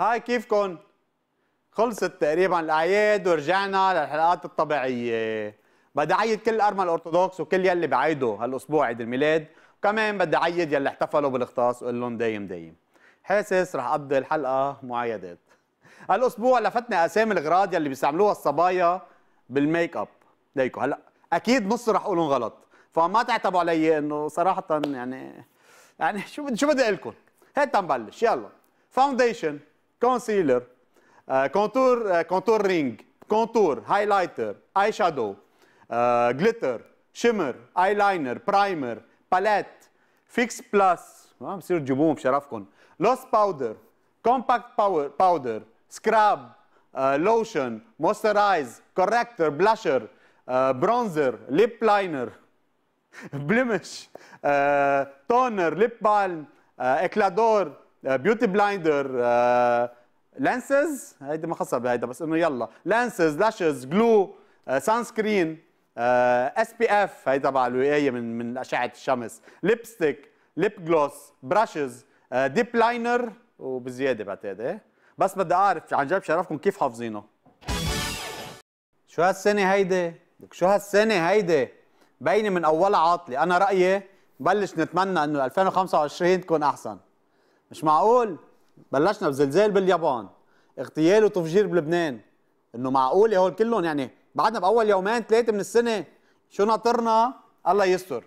هاي كيفكن؟ خلصت تقريبا الاعياد ورجعنا للحلقات الطبيعيه بدي اعيد كل ارمى الارثوذكس وكل يلي بعيدوا هالاسبوع عيد الميلاد وكمان بدي اعيد يلي احتفلوا بالاختصاص وقول لهم دايم دايم حاسس رح اقضي الحلقه معايدات هالاسبوع لفتنا اسامي الغراض يلي بيستعملوها الصبايا بالميك اب ليكو هلا اكيد نص رح اقولهم غلط فما تعتبوا علي انه صراحه يعني يعني شو شو بدي اقول لكم هات نبلش يلا فاونديشن كونسيلر كونتور كونتور رينج كونتور هايلايتر اي شادو جليتر شيمر اي لاينر برايمر باليت فيكس بلس بصيروا تجيبوهم بشرفكم لوس باودر كومباكت باور باودر سكراب لوشن موسترايز كوركتر بلاشر برونزر ليب لاينر بلمش تونر ليب بالم اكلادور بيوتي بلايندر لانسز هيدي ما خصها بهيدا بس انه يلا لانسز لاشز جلو سان سكرين اس بي اف هي تبع الوقايه من من اشعه الشمس ليبستيك ليب جلوس براشز ديب لاينر وبزياده بعتقد ايه بس بدي اعرف عن جد شرفكم كيف حافظينه شو هالسنه هيدي لك شو هالسنه هيدي باينه من اولها عاطله انا رايي بلش نتمنى انه 2025 تكون احسن مش معقول بلشنا بزلزال باليابان اغتيال وتفجير بلبنان انه معقول يا هول كلهم يعني بعدنا باول يومين ثلاثه من السنه شو ناطرنا الله يستر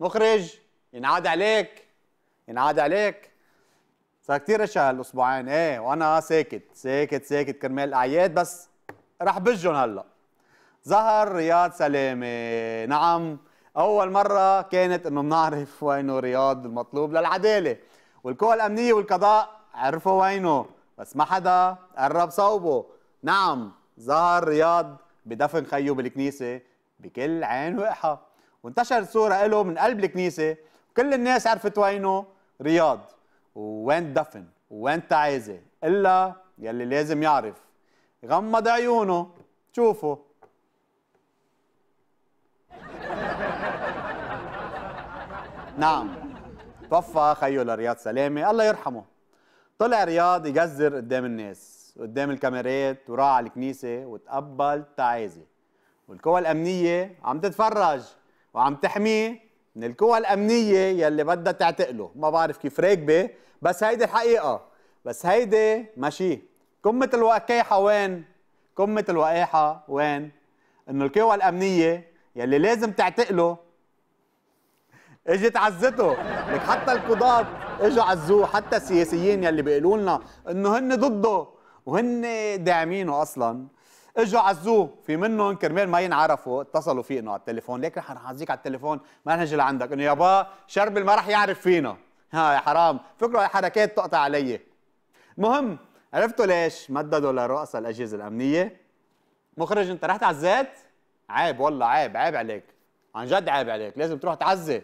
مخرج ينعاد عليك ينعاد عليك صار كثير اشياء هالاسبوعين ايه وانا ساكت ساكت ساكت كرمال الاعياد بس رح بجهم هلا ظهر رياض سلامه نعم اول مره كانت انه بنعرف وينه رياض المطلوب للعداله والقوى الامنيه والقضاء عرفوا وينه بس ما حدا قرب صوبه نعم ظهر رياض بدفن خيو بالكنيسه بكل عين وقحه وانتشرت صوره له من قلب الكنيسه كل الناس عرفت وينه رياض ووين دفن ووين تعازي الا يلي لازم يعرف غمض عيونه شوفوا نعم توفى خيو لرياض سلامه الله يرحمه طلع رياض يجزر قدام الناس قدام الكاميرات وراح على الكنيسه وتقبل تعازي والقوى الامنيه عم تتفرج وعم تحميه من القوى الامنيه يلي بدها تعتقله ما بعرف كيف راكبه بس هيدي الحقيقه بس هيدي ماشي قمه الوقاحه وين قمه الوقاحه وين انه القوى الامنيه يلي لازم تعتقله اجت عزته لك حتى القضاة اجوا عزوه حتى السياسيين يلي بيقولوا لنا انه هن ضده وهن داعمينه اصلا اجوا عزوه في منهم كرمال ما ينعرفوا اتصلوا فيه انه على التليفون ليك رح نعزيك على التليفون ما نجي لعندك انه يابا شربل ما رح يعرف فينا ها يا حرام فكروا الحركات تقطع علي مهم عرفتوا ليش مددوا لرؤساء الاجهزه الامنيه مخرج انت رحت عزيت عيب والله عيب عيب عليك عن جد عيب عليك لازم تروح تعزي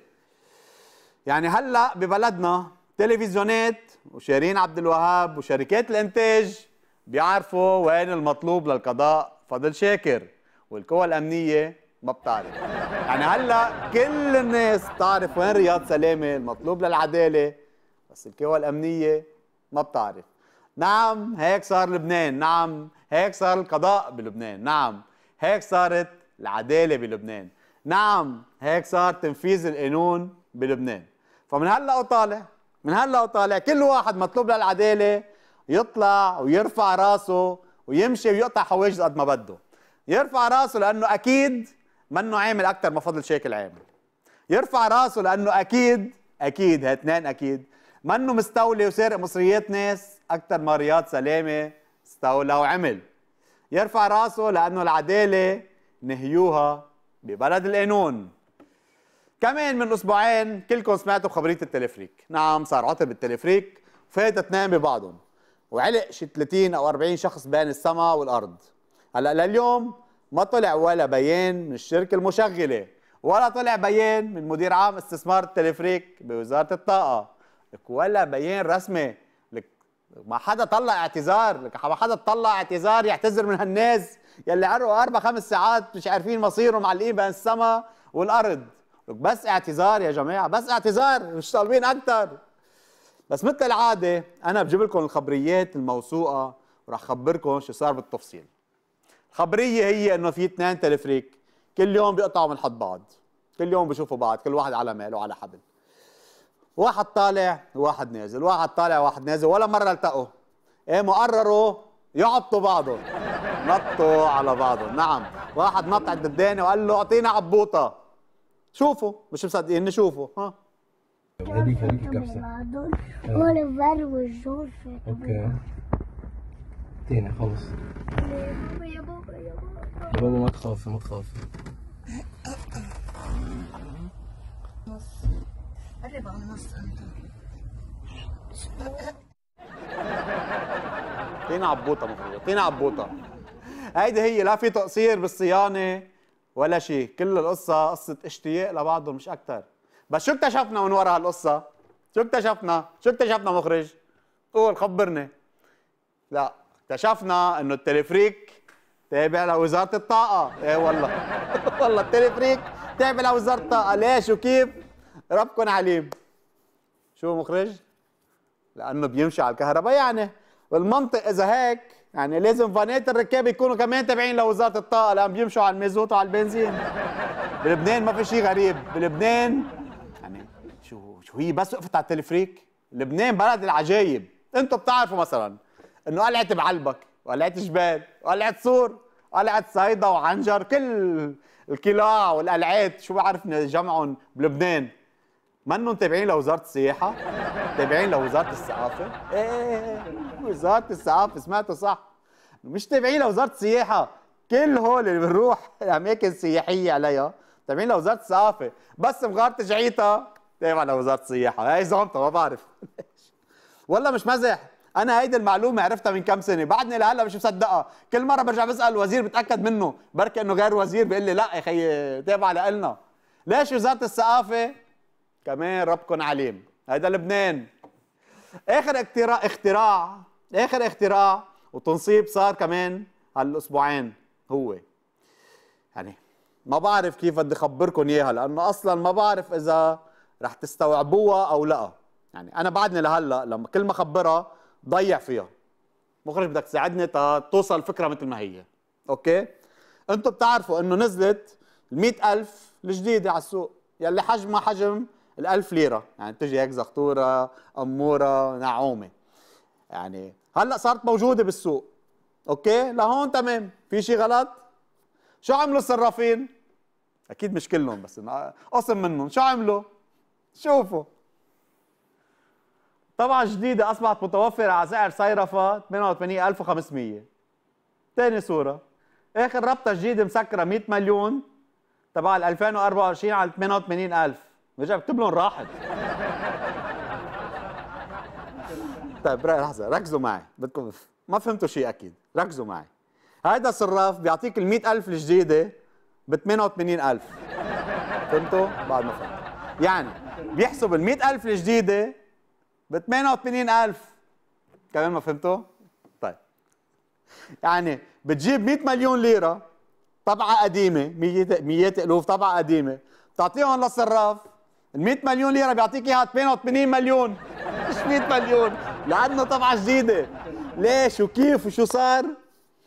يعني هلا ببلدنا تلفزيونات وشيرين عبد الوهاب وشركات الانتاج بيعرفوا وين المطلوب للقضاء فضل شاكر والقوى الامنيه ما بتعرف يعني هلا كل الناس بتعرف وين رياض سلامه المطلوب للعداله بس القوى الامنيه ما بتعرف نعم هيك صار لبنان نعم هيك صار القضاء بلبنان نعم هيك صارت العداله بلبنان نعم هيك صار تنفيذ القانون بلبنان فمن هلا وطالع من هلا وطالع كل واحد مطلوب للعداله يطلع ويرفع راسه ويمشي ويقطع حواجز قد ما بده يرفع راسه لانه اكيد منه عامل اكثر ما فضل شاكل عامل يرفع راسه لانه اكيد اكيد هاتنين اكيد منه مستولي وسارق مصريات ناس اكثر ما رياض سلامه استولى وعمل يرفع راسه لانه العداله نهيوها ببلد القانون كمان من اسبوعين كلكم سمعتوا خبريه التلفريك نعم صار عطل بالتلفريك فات اثنين ببعضهم وعلق شي 30 او 40 شخص بين السماء والارض هلا لليوم ما طلع ولا بيان من الشركه المشغله ولا طلع بيان من مدير عام استثمار التلفريك بوزاره الطاقه لك ولا بيان رسمي لك ما حدا طلع اعتذار لك ما حدا طلع اعتذار يعتذر من هالناس يلي عرقوا اربع خمس ساعات مش عارفين مصيرهم معلقين بين السما والارض بس اعتذار يا جماعه بس اعتذار مش طالبين اكثر بس مثل العاده انا بجيب لكم الخبريات الموثوقه وراح خبركم شو صار بالتفصيل الخبريه هي انه في اثنين تلفريك كل يوم بيقطعوا من حد بعض كل يوم بيشوفوا بعض كل واحد على ماله وعلى حبل واحد طالع وواحد نازل واحد طالع وواحد نازل ولا مره التقوا قاموا إيه، قرروا يعبطوا بعضهم نطوا على بعضهم نعم واحد نط عند الداني وقال له اعطينا عبوطه شوفوا مش مصدقين شوفوا ها هذيك هذيك الكبسه والبر والجوفه اوكي انتهينا خلص يا بابا يا بابا يا بابا ما تخافي ما تخافي نص قرب على النص انت طينة عبوطة مفروض طينة عبوطة هيدي هي لا في تقصير بالصيانة ولا شيء كل القصه قصه اشتياق لبعضهم مش اكثر بس شو اكتشفنا من وراء هالقصه شو اكتشفنا شو اكتشفنا مخرج قول خبرني لا اكتشفنا انه التلفريك تابع لوزاره الطاقه ايه والله والله التلفريك تابع لوزاره الطاقه ليش وكيف ربكم عليم شو مخرج لانه بيمشي على الكهرباء يعني والمنطق اذا هيك يعني لازم فانات الركاب يكونوا كمان تابعين لوزاره الطاقه لان بيمشوا على الميزوت وعلى البنزين بلبنان ما في شيء غريب بلبنان يعني شو شو هي بس وقفت على التلفريك لبنان بلد العجايب انتم بتعرفوا مثلا انه قلعت بعلبك وقلعت جبال وقلعت سور قلعت صيدا وعنجر كل القلاع والقلعات شو بعرفنا جمعهم بلبنان منهم تابعين لوزاره السياحه تابعين لوزاره الثقافه إيه،, إيه،, إيه،, ايه وزاره الثقافه سمعتوا صح مش تابعين لوزاره السياحه كل هول اللي بنروح اماكن سياحيه عليها تابعين لوزاره الثقافه بس مغار جعيطه تابع لوزاره السياحه هي زومته ما بعرف والله مش مزح انا هيدي المعلومه عرفتها من كم سنه بعدني لهلا مش مصدقها كل مره برجع بسال الوزير بتاكد منه بركي انه غير وزير بيقول لي لا يا خيي تابع لنا ليش وزاره الثقافه كمان ربكن عليم هيدا لبنان اخر اختراع اختراع اخر اختراع وتنصيب صار كمان هالاسبوعين هو يعني ما بعرف كيف بدي اخبركم اياها لانه اصلا ما بعرف اذا رح تستوعبوها او لا يعني انا بعدني لهلا لما كل ما خبرها ضيع فيها مخرج بدك تساعدني توصل الفكره مثل ما هي اوكي انتم بتعرفوا انه نزلت ال ألف الجديده على السوق يلي حجمها حجم ال1000 ليره يعني بتجي هيك زغطوره اموره نعومه يعني هلا صارت موجوده بالسوق اوكي لهون تمام في شيء غلط شو عملوا الصرافين اكيد مش كلهم بس قسم منهم شو عملوا شوفوا طبعا جديدة أصبحت متوفرة على سعر صيرفة 88500 تاني صورة آخر رابطة جديدة مسكرة 100 مليون تبع 2024 على 88000 رجع بكتب لهم راحت طيب لحظه ركزوا معي بدكم ما فهمتوا شيء اكيد ركزوا معي هيدا صراف بيعطيك ال 100000 الجديده ب 88000 فهمتوا؟ بعد ما فهمت يعني بيحسب ال 100000 الجديده ب 88000 كمان ما فهمتوا؟ طيب يعني بتجيب 100 مليون ليره طبعه قديمه 100 100 الوف طبعه قديمه بتعطيهم للصراف ال 100 مليون ليره بيعطيك اياها 88 مليون مش 100 مليون لانه طبعه جديده ليش وكيف وشو صار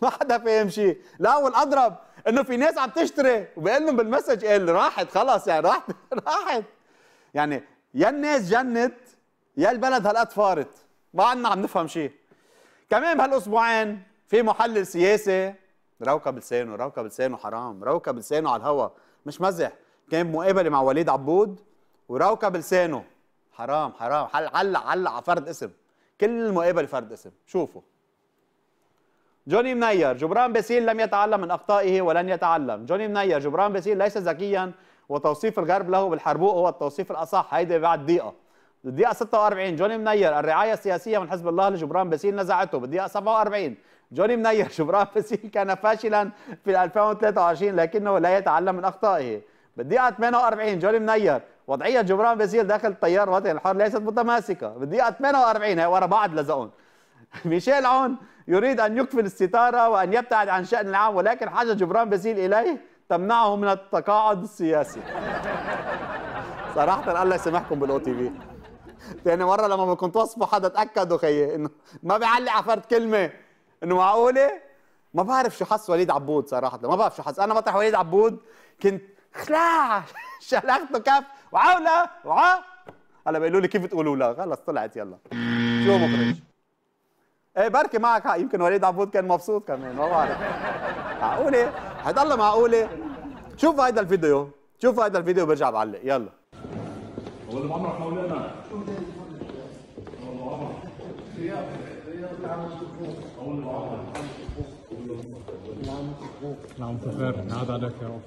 ما حدا فاهم شيء لا والاضرب انه في ناس عم تشتري وبقول لهم بالمسج قال راحت خلص يعني راحت راحت يعني يا الناس جنت يا البلد هالقد فارت ما عنا عم نفهم شيء كمان بهالاسبوعين في محلل سياسي روكب لسانه روكب لسانه حرام روكب لسانه على الهوا مش مزح كان بمقابله مع وليد عبود ويروكب لسانه حرام حرام حل علق علق على فرد اسم كل المقابل لفرد اسم شوفوا جوني منير جبران باسيل لم يتعلم من اخطائه ولن يتعلم جوني منير جبران باسيل ليس ذكيا وتوصيف الغرب له بالحربوق هو التوصيف الاصح هيدي بعد دقيقه الدقيقة 46 جوني منير الرعاية السياسية من حزب الله لجبران باسيل نزعته بالدقيقة 47 جوني منير جبران باسيل كان فاشلا في 2023 لكنه لا يتعلم من أخطائه بالدقيقة 48 جوني منير وضعيه جبران باسيل داخل التيار الوطني الحر ليست متماسكه بالدقيقه 48 هي ورا بعض لزقون ميشيل عون يريد ان يقفل الستاره وان يبتعد عن شان العام ولكن حاجه جبران باسيل اليه تمنعه من التقاعد السياسي صراحه الله يسامحكم بالاو تي في ثاني مره لما كنت وصفه حدا تاكدوا خيي انه ما بيعلق على فرد كلمه انه معقوله ما بعرف شو حس وليد عبود صراحه ما بعرف شو حس انا مطرح وليد عبود كنت خلاع شلخته كف وعا ولا وعا هلا بيقولوا لي كيف تقولوا لا خلص طلعت يلا شو مخرج ايه بركي معك حق يمكن وليد عبود كان مبسوط كمان ما بعرف معقوله حتضلها معقوله شوف هيدا الفيديو شوف هيدا الفيديو برجع بعلق يلا ولد عمرك مولانا نعم فخر نعاد عليك يا رب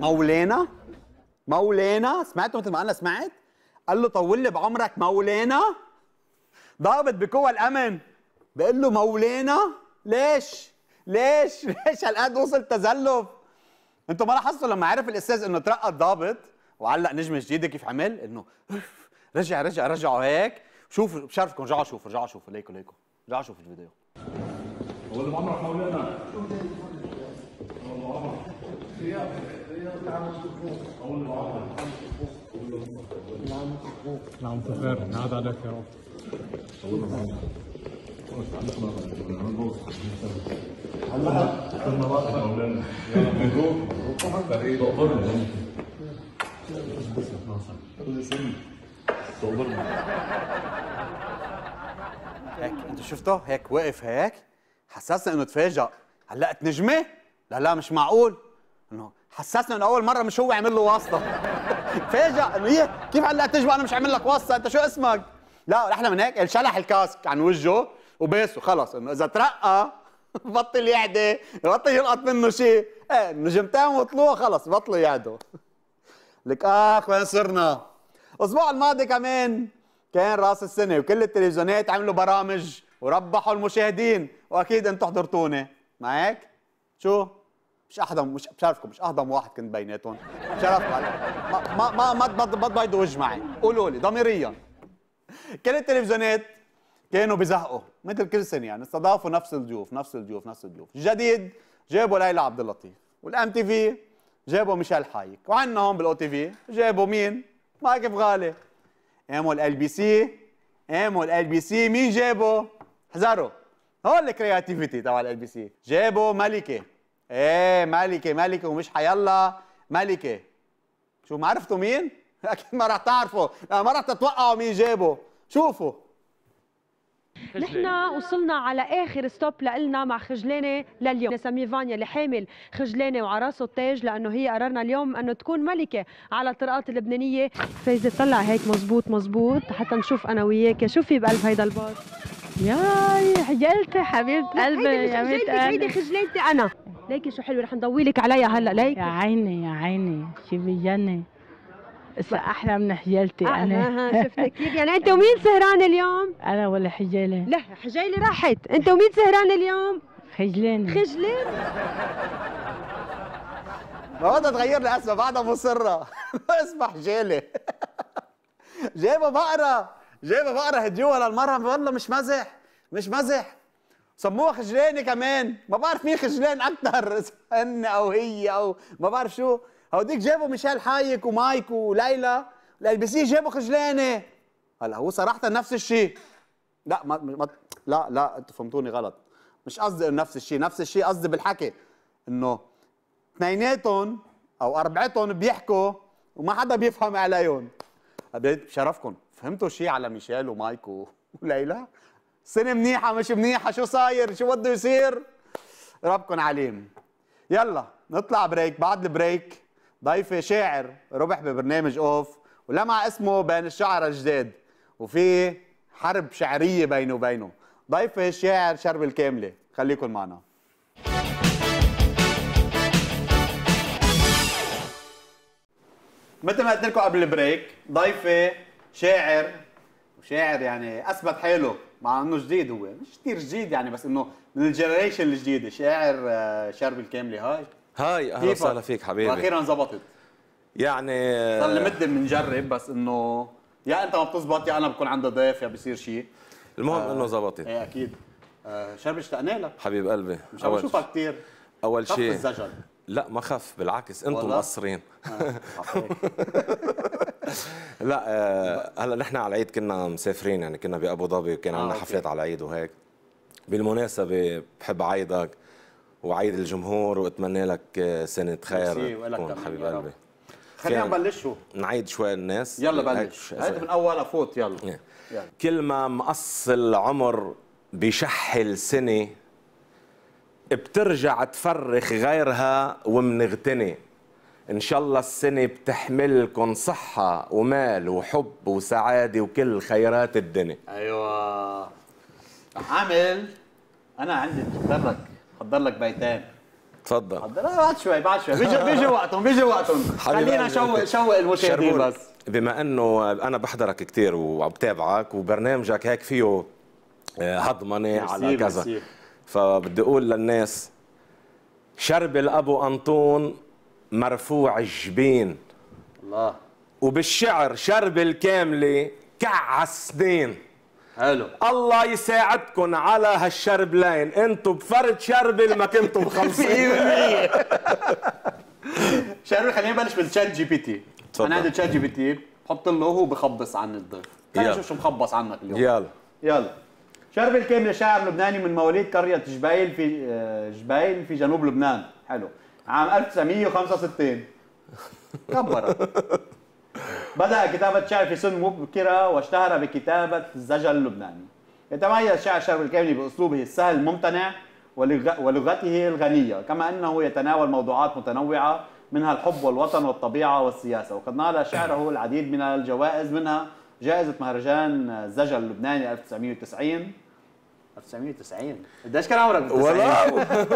مولانا مولانا سمعتوا مثل ما انا سمعت قال له طول لي بعمرك مولانا ضابط بقوى الامن بقول له مولانا ليش ليش ليش هالقد وصل تزلف انتم ما لاحظتوا لما عرف الاستاذ انه ترقى الضابط وعلق نجمه جديده كيف عمل انه رجع رجع رجعوا هيك شوفوا بشرفكم رجعوا شوفوا رجعوا شوفوا ليكوا ليكوا رجعوا شوفوا الفيديو والله ما عمرك حولنا نعم نعاد عليك يا رب هيك انت شفته هيك واقف هيك حسسنا انه تفاجأ علقت نجمه لا لا مش معقول انه حسسنا انه اول مره مش هو عمل له واسطه تفاجأ انه هي كيف علقت نجمه انا مش عامل لك واسطه انت شو اسمك لا احلى من هيك شلح الكاسك عن وجهه وباسه خلص انه اذا ترقى بطل يعدي بطل يلقط منه شيء ايه نجمتين وطلوع خلص بطلوا يعدوا لك اخ وين صرنا الاسبوع الماضي كمان كان راس السنه وكل التلفزيونات عملوا برامج وربحوا المشاهدين واكيد انتم حضرتوني ما هيك شو مش احضم مش بشرفكم مش احضم واحد كنت بيناتهم بشرفكم ما ما ما ما تبيضوا وجه معي قولوا لي ضميريا كل التلفزيونات كانوا بزهقوا مثل كل سنه يعني استضافوا نفس الضيوف نفس الضيوف نفس الضيوف جديد جابوا ليلى عبد اللطيف والام تي في جابوا ميشيل حايك وعندنا هون بالاو تي في جابوا مين مايك غالي قاموا ال بي سي قاموا ال بي سي مين جابوا احذروا هول الكرياتيفيتي تبع ال بي سي جابوا ملكه ايه ملكه ملكه ومش حيلا ملكه شو ما عرفتوا مين اكيد ما رح تعرفوا ما رح تتوقعوا مين جابوا شوفوا نحن وصلنا على اخر ستوب لنا مع خجلانه لليوم نسميه فانيا اللي حامل خجلانه وعراسه التاج لانه هي قررنا اليوم انه تكون ملكه على الطرقات اللبنانيه فايزه طلع هيك مزبوط مزبوط حتى نشوف انا وياك شو في بقلب هيدا الباص ياي حجلتي حبيبه قلبي يا ميت هيدي خجلانتي انا ليكي شو حلوه رح نضوي لك عليها هلا ليكي يا عيني يا عيني شو بيجنن احلى من حجيلتي انا آه كيف يعني انت ومين سهران اليوم انا ولا حجيله لا حجيله راحت انت ومين سهران اليوم خجلان خجلان ما بدها تغير لي اسمها بعدها مصره اسمها حجيله جايبه بقره جايبه بقره هديوها للمرهم والله مش مزح مش مزح سموها خجلانه كمان ما بعرف مين خجلان اكثر هن او هي او ما بعرف شو هوديك جابوا ميشيل حايك ومايك وليلى الال بي سي جابوا خجلانه هلا هو صراحه نفس الشيء لا ما, ما لا لا انتم فهمتوني غلط مش قصدي انه نفس الشيء نفس الشيء قصدي بالحكي انه اثنيناتهم او اربعتهم بيحكوا وما حدا بيفهم عليهم بشرفكم فهمتوا شيء على ميشيل ومايك وليلى سنه منيحه مش منيحه شو صاير شو بده يصير ربكم عليم يلا نطلع بريك بعد البريك ضيف شاعر ربح ببرنامج اوف ولمع اسمه بين الشعر الجداد وفي حرب شعريه بينه وبينه ضيف الشاعر شرب الكامله خليكم معنا مثل ما قلت لكم قبل البريك ضيفي شاعر وشاعر يعني اثبت حاله مع انه جديد هو مش كثير جديد يعني بس انه من الجنريشن الجديده شاعر آه، شرب الكامله هاي هاي اهلا وسهلا فيك حبيبي واخيرا زبطت يعني صار لمده بنجرب بس انه يا انت ما بتزبط يا انا بكون عندي ضيف يا بصير شيء المهم آه انه زبطت ايه اكيد آه شرب اشتقنا لك حبيب قلبي مش عم بشوفها كثير اول شيء الزجل لا ما خف بالعكس انتم مقصرين لا آه، لا آه هلا نحن على العيد كنا مسافرين يعني كنا بابو ظبي وكان عندنا آه حفلات على العيد وهيك بالمناسبه بحب عيدك وعيد الجمهور واتمنى لك آه، سنه خير تكون حبيب قلبي خلينا شو نعيد شوي الناس يلا بلش هيدا من اول افوت يلا. كل ما مقص العمر بشحل سنه بترجع تفرخ غيرها ومنغتني ان شاء الله السنه بتحملكم صحه ومال وحب وسعاده وكل خيرات الدنيا ايوه عامل انا عندي تبرك حضر لك بيتين تفضل حضر بعد شوي بعد شوي بيجي بيجي وقتهم بيجي وقتهم خلينا شوق شوق المشاهدين بس بما انه انا بحضرك كثير وبتابعك وبرنامجك هيك فيه آه، هضمنه على كذا فبدي اقول للناس شرب الابو انطون مرفوع الجبين الله وبالشعر شرب الكامله كع السنين حلو الله يساعدكم على هالشربلين انتم بفرد شربل ما كنتوا بخمسين 100% شربل خلينا نبلش بالتشات جي بي تي انا هذا تشات جي بي تي بحط له وهو بخبص عن الضيف خلينا نشوف شو مخبص عنك اليوم يلا يلا شربل كامل شاعر لبناني من مواليد قرية جبيل في آه، جبيل في جنوب لبنان حلو عام 1965 كبرت بدأ كتابة شعر في سن مبكرة واشتهر بكتابة الزجل اللبناني يتميز شعر شرب الكاملي بأسلوبه السهل الممتنع ولغته الغنية كما أنه يتناول موضوعات متنوعة منها الحب والوطن والطبيعة والسياسة وقد نال شعره العديد من الجوائز منها جائزة مهرجان الزجل اللبناني 1990 1990 قديش كان عمرك والله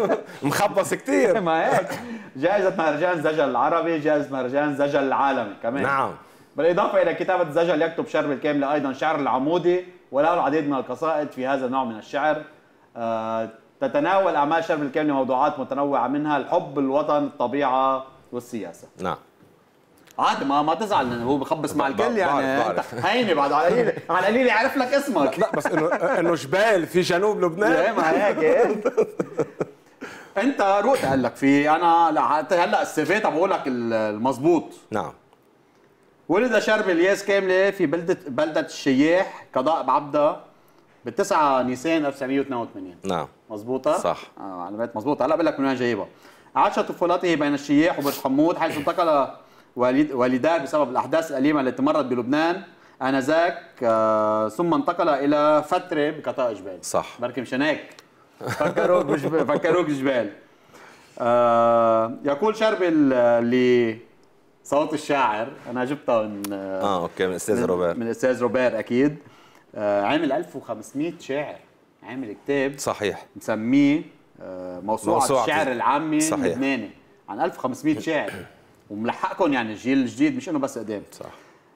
مخبص كثير ما هيك جائزة مهرجان زجل العربي جائزة مهرجان زجل العالمي كمان نعم بالإضافة إلى كتابة الزجل يكتب شعر بالكامل أيضا شعر العمودي وله العديد من القصائد في هذا النوع من الشعر آه، تتناول أعمال شعر بالكامل موضوعات متنوعة منها الحب الوطن الطبيعة والسياسة نعم عاد ما ما تزعل هو بخبص مع الكل يعني هيني بعد على القليل على يعرف لك اسمك لا بس انه انه جبال في جنوب لبنان ايه ما هيك انت روقت قال لك في انا هلا عم بقول لك المضبوط نعم ولد شرم الياس كاملة في بلدة بلدة الشياح قضاء بعبدة بال 9 نيسان 1982 نعم مظبوطة؟ صح آه معلومات مظبوطة هلا بقول لك من وين جايبها عاش طفولته بين الشياح وبرج حمود حيث انتقل والد والداه بسبب الأحداث الأليمة التي مرت بلبنان آنذاك آه ثم انتقل إلى فترة بقطاع جبال صح بركي مشان هيك فكروك بجبال فكروك جبال آه يقول شربل اللي صوت الشاعر انا جبتها من اه اوكي من استاذ روبير من استاذ روبير اكيد آه عامل 1500 شاعر عامل كتاب صحيح مسميه آه موسوعه, موسوعة الشعر العامي صحيح. اللبناني عن 1500 شاعر وملحقكم يعني الجيل الجديد مش انه بس قدام صح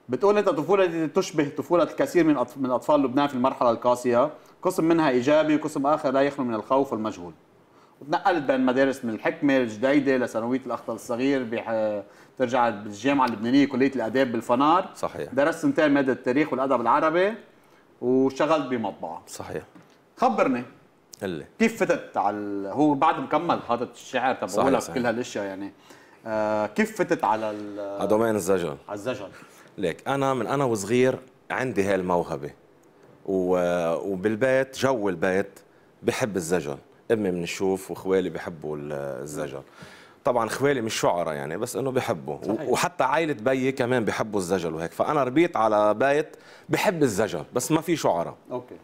بتقول انت طفولتي تشبه طفوله الكثير من من اطفال لبنان في المرحله القاسيه قسم منها ايجابي وقسم اخر لا يخلو من الخوف والمجهول وتنقلت بين مدارس من الحكمه الجديده لثانويه الاخطر الصغير ترجع بالجامعه اللبنانيه كليه الاداب بالفنار صحيح درست سنتين ماده التاريخ والادب العربي واشتغلت بمطبعه صحيح خبرني اللي. كيف فتت على هو بعد مكمل حاطط الشعر تبع لك كل هالاشياء يعني آه كيف فتت على على دومين الزجل على الزجل ليك انا من انا وصغير عندي هاي الموهبه و... وبالبيت جو البيت بحب الزجل امي بنشوف واخوالي بحبوا الزجل طبعا خوالي مش شعراء يعني بس انه بحبوا صحيح. وحتى عائله بيي كمان بحبوا الزجل وهيك فانا ربيت على بيت بحب الزجل بس ما في شعراء اوكي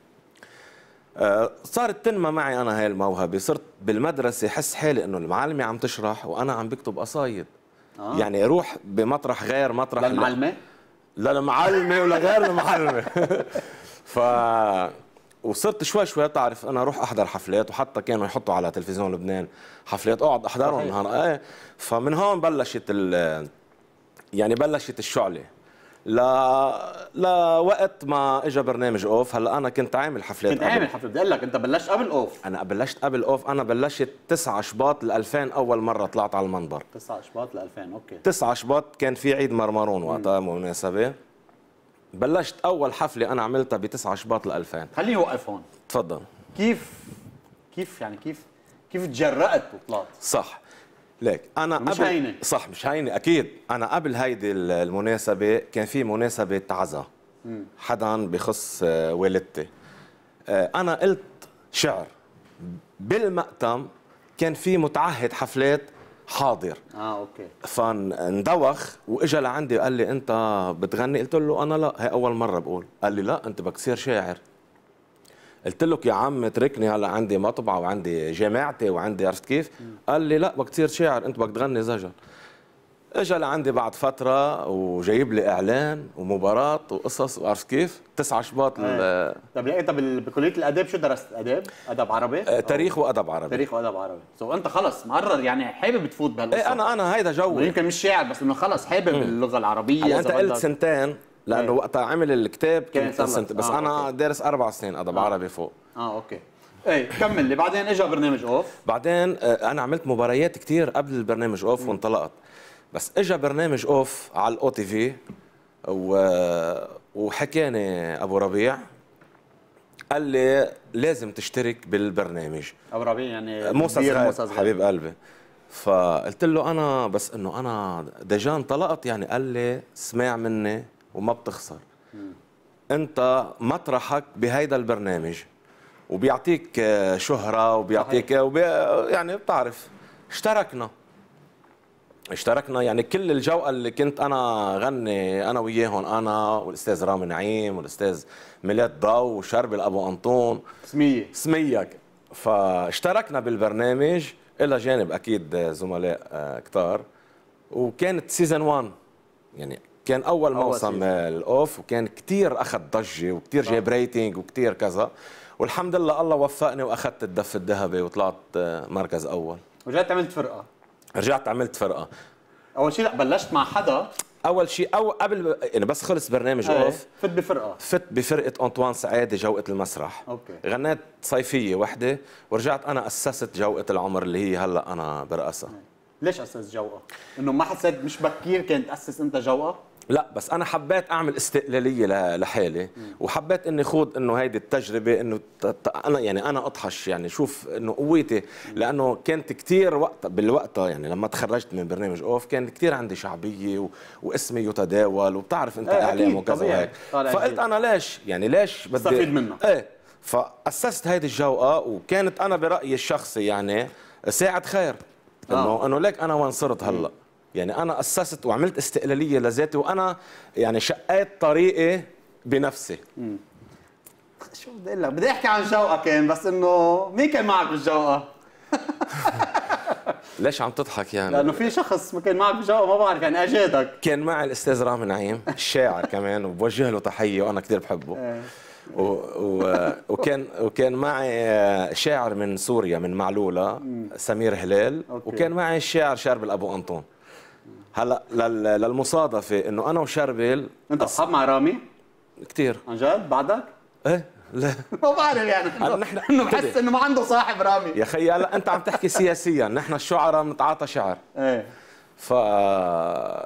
آه، صارت تنمى معي انا هاي الموهبه صرت بالمدرسه حس حالي انه المعلمه عم تشرح وانا عم بكتب قصايد آه. يعني روح بمطرح غير مطرح للمعلمه للمعلمه ولا غير المعلمه ف وصرت شوي شوي تعرف انا اروح احضر حفلات وحتى كانوا يحطوا على تلفزيون لبنان حفلات اقعد احضرهم نهار ايه فمن هون بلشت ال يعني بلشت الشعله ل... لوقت ما اجى برنامج اوف هلا انا كنت عامل حفلات كنت عامل حفلات بدي اقول لك انت بلشت قبل اوف انا بلشت قبل اوف انا بلشت 9 شباط ل 2000 اول مره طلعت على المنبر 9 شباط ل 2000 اوكي 9 شباط كان في عيد مرمرون وقتها مناسبه بلشت اول حفله انا عملتها ب 9 شباط 2000 خليني اوقف هون تفضل كيف كيف يعني كيف كيف تجرأت وطلعت صح ليك انا مش قبل هينة. صح مش هينه اكيد انا قبل هيدي المناسبه كان في مناسبه عزا حدا بخص آه، والدتي آه، انا قلت شعر بالمقتم كان في متعهد حفلات حاضر اه اوكي فاندوخ واجا لعندي قال لي انت بتغني قلت له انا لا هي اول مره بقول قال لي لا انت بدك تصير شاعر قلت لك يا عم اتركني هلا عندي مطبعه وعندي جماعتي وعندي عرفت كيف؟ قال لي لا بدك تصير شاعر انت بدك تغني زجر اجى لعندي بعد فتره وجايب لي اعلان ومباراه وقصص وعرفت كيف 9 شباط آه. طب يعني انت بكليه الاداب شو درست اداب ادب عربي آه تاريخ وادب عربي تاريخ وادب عربي سو انت خلص مقرر يعني حابب تفوت بهالقصه ايه انا انا هيدا جوي يمكن مش شاعر بس انه خلص حابب اللغه العربيه يعني انت قلت سنتين لانه إيه. وقتها عمل الكتاب كان سنتين بس آه انا أوكي. دارس اربع سنين ادب آه. عربي فوق اه اوكي ايه كمل لي بعدين اجى برنامج اوف بعدين آه، انا عملت مباريات كثير قبل البرنامج اوف وانطلقت بس اجى برنامج اوف على الاو تي في وحكاني ابو ربيع قال لي لازم تشترك بالبرنامج ابو ربيع يعني موسى حبيب قلبي فقلت له انا بس انه انا دجان طلقت يعني قال لي سمع مني وما بتخسر انت مطرحك بهيدا البرنامج وبيعطيك شهره وبيعطيك وبي يعني بتعرف اشتركنا اشتركنا يعني كل الجوقة اللي كنت أنا غني أنا وياهم أنا والأستاذ رامي نعيم والأستاذ ميلاد ضو وشربل أبو أنطون سمية سميك فاشتركنا بالبرنامج إلى جانب أكيد زملاء آه، كتار وكانت سيزون 1 يعني كان اول موسم الاوف وكان كثير اخذ ضجه وكثير آه. جاب ريتنج وكثير كذا والحمد لله الله وفقني واخذت الدف الذهبي وطلعت آه، مركز اول ورجعت عملت فرقه رجعت عملت فرقه اول شيء لا بلشت مع حدا اول شيء او قبل يعني بس خلص برنامج إيه، اوف فت بفرقه فت بفرقه انطوان سعاده جوقه المسرح أوكي. غنيت صيفيه وحده ورجعت انا اسست جوقه العمر اللي هي هلا انا برقصها ليش اسست جوقه؟ انه ما حسيت مش بكير كانت تاسس انت جوقه؟ لا بس انا حبيت اعمل استقلاليه لحالي وحبيت اني خوض انه هيدي التجربه انه انا يعني انا اطحش يعني شوف انه قوتي لانه كانت كثير وقت بالوقتها يعني لما تخرجت من برنامج اوف كان كثير عندي شعبيه و... واسمي يتداول وبتعرف انت إيه، اعلام وكذا هيك فقلت انا ليش يعني ليش بدي استفيد منه ايه فاسست هيدي الجوقه وكانت انا برايي الشخصي يعني ساعه خير آه. انه انه ليك انا وين صرت هلا يعني انا اسست وعملت استقلاليه لذاتي وانا يعني شقيت طريقي بنفسي شو بدي اقول لك بدي احكي عن جوقه كان بس انه مين كان معك بالجوقه ليش عم تضحك يعني؟ لانه في شخص ما كان معك بالجو ما بعرف يعني اجادك كان معي الاستاذ رامي نعيم الشاعر كمان وبوجه له تحيه وانا كثير بحبه إيه. و... و... وكان وكان معي شاعر من سوريا من معلولة سمير هلال أوكي. وكان معي الشاعر شارب ابو انطون هلا للمصادفه انه انا وشربل انت اصحاب مع رامي؟ كثير عن جد بعدك؟ ايه لا ما بعرف يعني نحن انه بحس انه ما عنده صاحب رامي يا خي هلا انت عم تحكي سياسيا نحن الشعراء بنتعاطى شعر ايه ف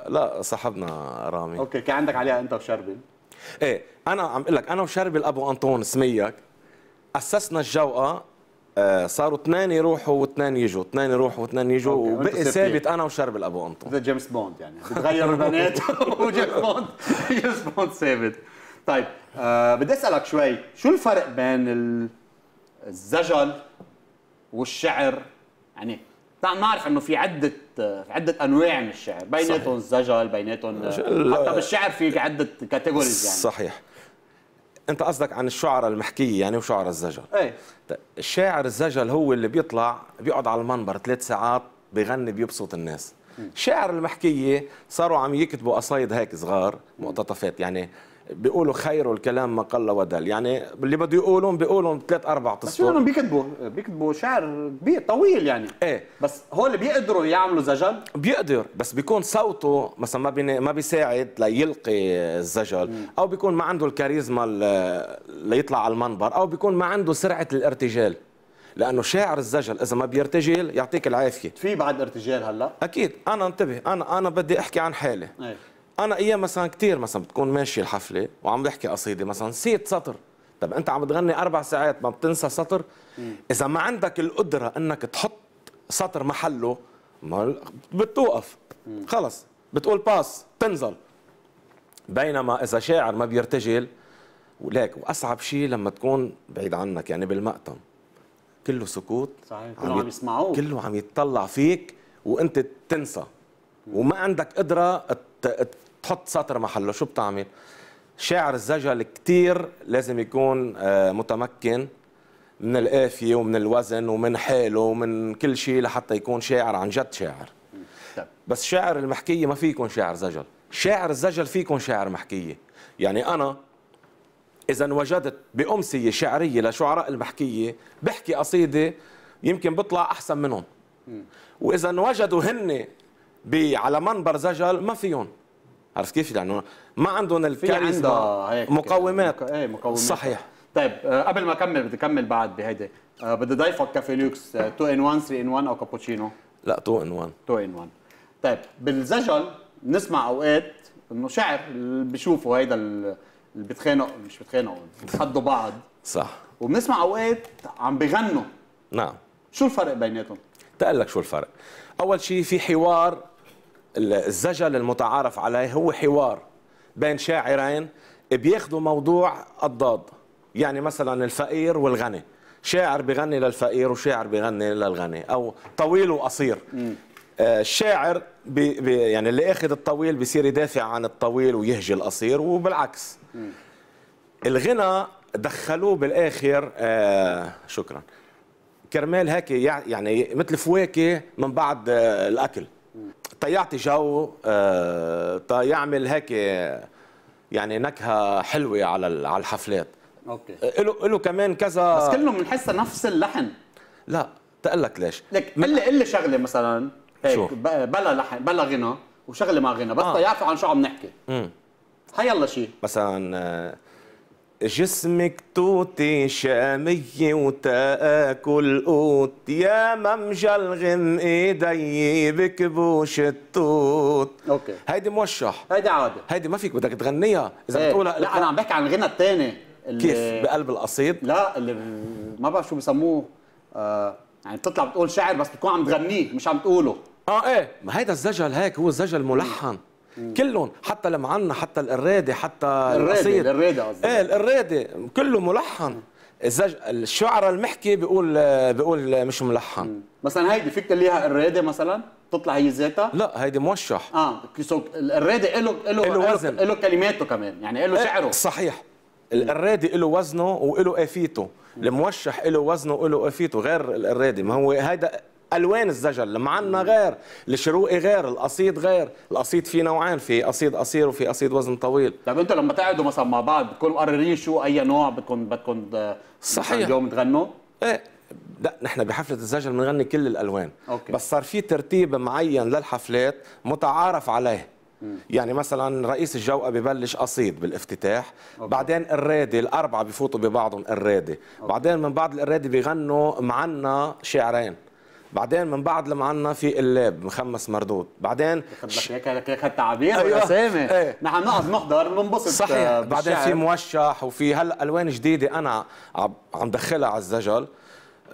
لا صاحبنا رامي اوكي كان عندك عليها انت وشربل ايه انا عم اقول لك انا وشربل ابو انطون سميك اسسنا الجوقه آه، صاروا اثنين يروحوا واثنين يجوا اثنين يروحوا واثنين يجوا وبقي ثابت انا وشربل ابو انطو ذا جيمس بوند يعني بتغير البنات وجيمس بوند جيمس بوند ثابت طيب آه بدي اسالك شوي شو الفرق بين الزجل والشعر يعني طبعا نعرف انه في عده في عده انواع من الشعر بيناتهم الزجل بيناتهم حتى بالشعر في عده كاتيجوريز يعني صحيح انت قصدك عن الشعراء المحكيه يعني وشعراء الزجل اي طيب، الشاعر الزجل هو اللي بيطلع بيقعد على المنبر ثلاث ساعات بغني بيبسط الناس شاعر المحكيه صاروا عم يكتبوا قصايد هيك صغار مقتطفات يعني بيقولوا خير الكلام ما قل ودل يعني اللي بده يقولون بيقولون ثلاث اربع تصور بس بيكتبوا بيكتبوا شعر كبير طويل يعني ايه بس هو اللي بيقدروا يعملوا زجل بيقدر بس بيكون صوته مثلا ما بي... ما بيساعد ليلقي الزجل مم. او بيكون ما عنده الكاريزما ليطلع على المنبر او بيكون ما عنده سرعه الارتجال لانه شاعر الزجل اذا ما بيرتجل يعطيك العافيه في بعد ارتجال هلا اكيد انا انتبه انا انا بدي احكي عن حالي ايه. انا ايام مثلا كثير مثلا بتكون ماشي الحفله وعم بحكي قصيده مثلا نسيت سطر طب انت عم تغني اربع ساعات ما بتنسى سطر اذا ما عندك القدره انك تحط سطر محله ما بتوقف خلص بتقول باس تنزل بينما اذا شاعر ما بيرتجل وليك واصعب شيء لما تكون بعيد عنك يعني بالمقطم كله سكوت صحيح كله عم, عم يسمعوك كله عم يتطلع فيك وانت تنسى وما عندك قدره تحط سطر محله شو بتعمل شاعر الزجل كتير لازم يكون آه، متمكن من القافية ومن الوزن ومن حاله ومن كل شيء لحتى يكون شاعر عن جد شاعر بس شاعر المحكية ما في يكون شاعر زجل شاعر الزجل في يكون شاعر محكية يعني أنا إذا وجدت بأمسية شعرية لشعراء المحكية بحكي قصيدة يمكن بطلع أحسن منهم وإذا وجدوا هن على منبر زجل ما فيهم عرفت كيف لانه ما عندهم الكاريزما مقومات ايه مقومات صحيح طيب آه، قبل ما اكمل بدي اكمل بعد بهيدي آه، بدي ضيفك كافي لوكس 2 آه، ان 1 3 ان 1 او كابتشينو لا 2 ان 1 2 ان 1 طيب بالزجل بنسمع اوقات انه شعر اللي بشوفه هيدا اللي بتخانقوا مش بتخانقوا بتحدوا بعض صح وبنسمع اوقات عم بغنوا نعم شو الفرق بيناتهم؟ تقلك لك شو الفرق اول شيء في حوار الزجل المتعارف عليه هو حوار بين شاعرين بياخذوا موضوع الضاد يعني مثلا الفقير والغني شاعر بغني للفقير وشاعر بغني للغني او طويل وقصير آه، الشاعر بي بي يعني اللي اخذ الطويل بصير يدافع عن الطويل ويهجي القصير وبالعكس الغنى دخلوه بالاخر آه شكرا كرمال هيك يعني مثل فواكه من بعد آه الاكل طيعت جو آه، يعمل هيك يعني نكهه حلوه على على الحفلات اوكي آه، له له كمان كذا بس كلهم بنحسها نفس اللحن لا تقول لك ليش لك قل لي قل لي شغله مثلا هيك شو؟ بلا لحن بلا غنى وشغله مع غنى بس آه. يعرفوا عن شو عم نحكي امم هي يلا شيء مثلا آه، جسمك توتي شامية وتاكل قوت يا ممجل غن ايدي بكبوش التوت اوكي هيدي موشح هيدي عادي هيدي ما فيك بدك تغنيها اذا ايه. بتقولها لا انا عم بحكي عن الغنى الثاني كيف بقلب القصيد لا اللي ما بعرف شو بسموه آه يعني بتطلع بتقول شعر بس بتكون عم تغنيه مش عم تقوله اه ايه ما هيدا الزجل هيك هو الزجل ملحن كلهم حتى المعنى حتى القرادة حتى القصيد القرادة قصدي ايه القرادة كله ملحن الزج... الشعر المحكي بيقول بيقول مش ملحن مم. مثلا هيدي فيك تليها قراده مثلا تطلع هي ذاتها لا هيدي موشح اه سو القراده له له وزن له كلماته كمان يعني له إيه، شعره صحيح القرادي له وزنه وله قافيته الموشح له وزنه وله قافيته غير القرادي ما هو هيدا الوان الزجل المعنا غير الشروقي غير القصيد غير القصيد في نوعين في قصيد قصير وفي قصيد وزن طويل طب انتوا لما تقعدوا مثلا مع بعض بتكونوا مقررين شو اي نوع بدكم بدكم صحيح اليوم تغنوا ايه لا نحن بحفله الزجل بنغني كل الالوان أوكي. بس صار في ترتيب معين للحفلات متعارف عليه يعني مثلا رئيس الجوقه ببلش قصيد بالافتتاح أوكي. بعدين الرادي الاربعه بفوتوا ببعضهم الرادي أوكي. بعدين من بعد الرادي بيغنوا معنا شعرين بعدين من بعد لما عنا في قلاب مخمس مردود بعدين لك هيك التعابير أيوه. والاسامي ايه. نحن نقعد نحضر بننبسط آه، صحيح بعدين في موشح وفي هلا الوان جديده انا عم دخلها على الزجل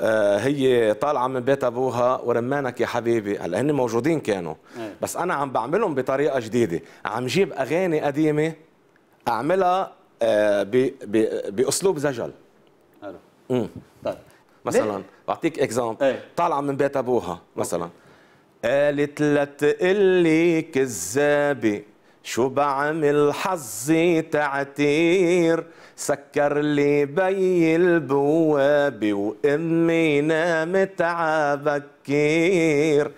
آه، هي طالعه من بيت ابوها ورمانك يا حبيبي هلا هن موجودين كانوا ايه. بس انا عم بعملهم بطريقه جديده عم جيب اغاني قديمه اعملها آه، باسلوب زجل حلو طيب مثلا بعطيك اكزامبل إيه. طالعه من بيت ابوها مثلا أوكي. قالت لتقلي كذابه شو بعمل حظي تعتير سكر لي بي البوابة وأمي نامت عبكير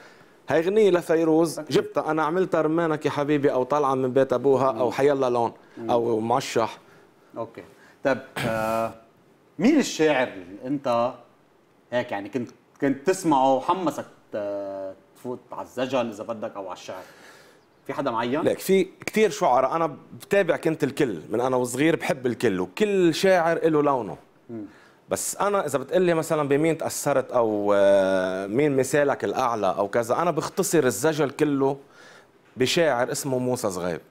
هاي غنية لفيروز جبتها أنا عملتها رمانك يا حبيبي أو طالعة من بيت أبوها أو حيالله لون أو مشح أوكي طيب آه مين الشاعر اللي أنت هيك يعني كنت كنت تسمعه وحمسك تفوت على الزجل اذا بدك او على الشعر في حدا معين؟ ليك في كثير شعراء انا بتابع كنت الكل من انا وصغير بحب الكل وكل شاعر له لونه بس انا اذا بتقلي مثلا بمين تاثرت او آه، مين مثالك الاعلى او كذا انا بختصر الزجل كله بشاعر اسمه موسى صغيب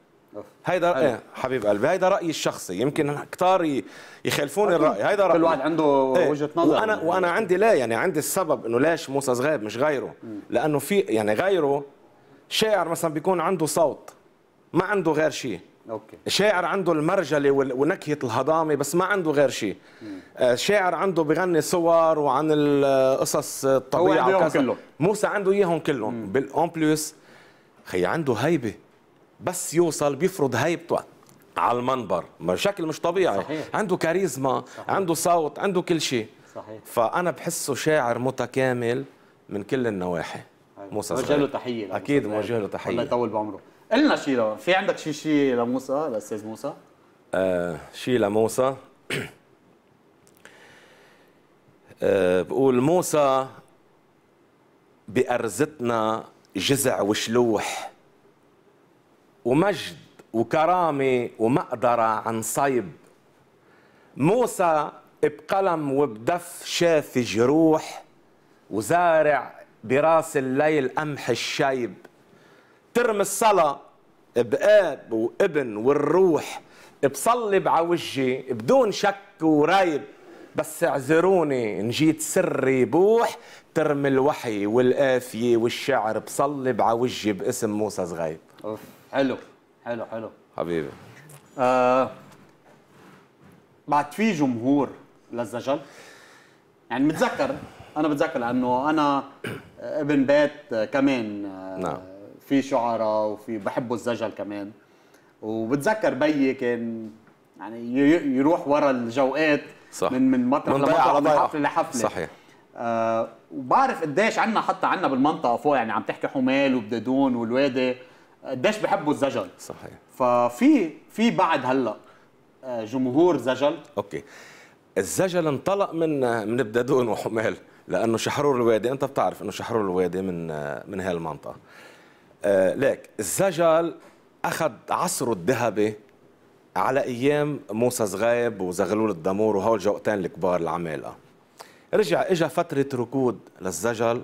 هيدا ايه حبيب قلبي هيدا رايي الشخصي يمكن كثار يخالفوني الراي هيدا رايي كل واحد عنده ايه. وجهه نظر وانا وانا عندي لا يعني عندي السبب انه ليش موسى صغير مش غيره لانه في يعني غيره شاعر مثلا بيكون عنده صوت ما عنده غير شيء اوكي شاعر عنده المرجله ونكهه الهضامه بس ما عنده غير شيء آه، شاعر عنده بغني صور وعن قصص الطبيعه وكذا موسى عنده اياهم كلهم بالاون بلس خي عنده هيبه بس يوصل بيفرض هيبته على المنبر بشكل مش طبيعي صحيح. عنده كاريزما صحيح. عنده صوت عنده كل شيء صحيح. فانا بحسه شاعر متكامل من كل النواحي موسى موجه له تحيه اكيد موجه له تحيه الله يطول بعمره قلنا شيء في عندك شيء شيء لموسى الاستاذ موسى آه شيء لموسى آه بقول موسى بأرزتنا جزع وشلوح ومجد وكرامة ومقدرة عن صيب موسى بقلم وبدف شاف جروح وزارع براس الليل قمح الشيب ترمي الصلاة بآب وابن والروح بصلي بعوجي بدون شك وريب بس اعذروني نجيت سري بوح ترمي الوحي والآفية والشعر بصلي بعوجي باسم موسى صغيب أوف. حلو حلو حلو حبيبي آه بعد في جمهور للزجل يعني بتذكر انا بتذكر لانه انا ابن بيت كمان آه، نعم في شعراء وفي بحبوا الزجل كمان وبتذكر بيي كان يعني يروح ورا الجوقات صح. من من مطرح من لمطرح من حفله لحفله صحيح آه وبعرف قديش عندنا حتى عندنا بالمنطقه فوق يعني عم تحكي حمال وبددون والوادي قديش بحبوا الزجل صحيح ففي في بعد هلا آه، جمهور زجل اوكي الزجل انطلق من من بدادون وحمال لانه شحرور الوادي انت بتعرف انه شحرور الوادي من من هاي المنطقه آه، ليك الزجل اخذ عصره الذهبي على ايام موسى زغايب وزغلول الدمور وهول الجوقتين الكبار العمالقه رجع اجى فتره ركود للزجل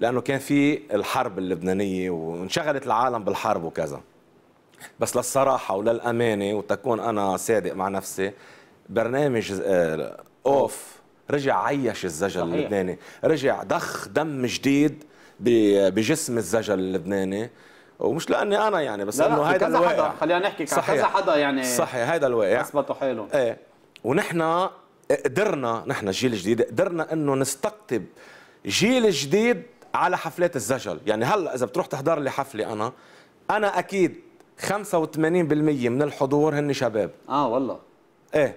لانه كان في الحرب اللبنانيه وانشغلت العالم بالحرب وكذا بس للصراحه وللامانه وتكون انا صادق مع نفسي برنامج آه، اوف رجع عيش الزجل صحيح. اللبناني رجع ضخ دم جديد بجسم الزجل اللبناني ومش لاني انا يعني بس لا انه هيدا الواقع خلينا نحكي صحيح. كذا حدا يعني صحيح هيدا الواقع اثبتوا حالهم ايه ونحن قدرنا نحن الجيل الجديد قدرنا انه نستقطب جيل جديد على حفلات الزجل يعني هلا اذا بتروح تحضر لي حفله انا انا اكيد 85% من الحضور هن شباب اه والله ايه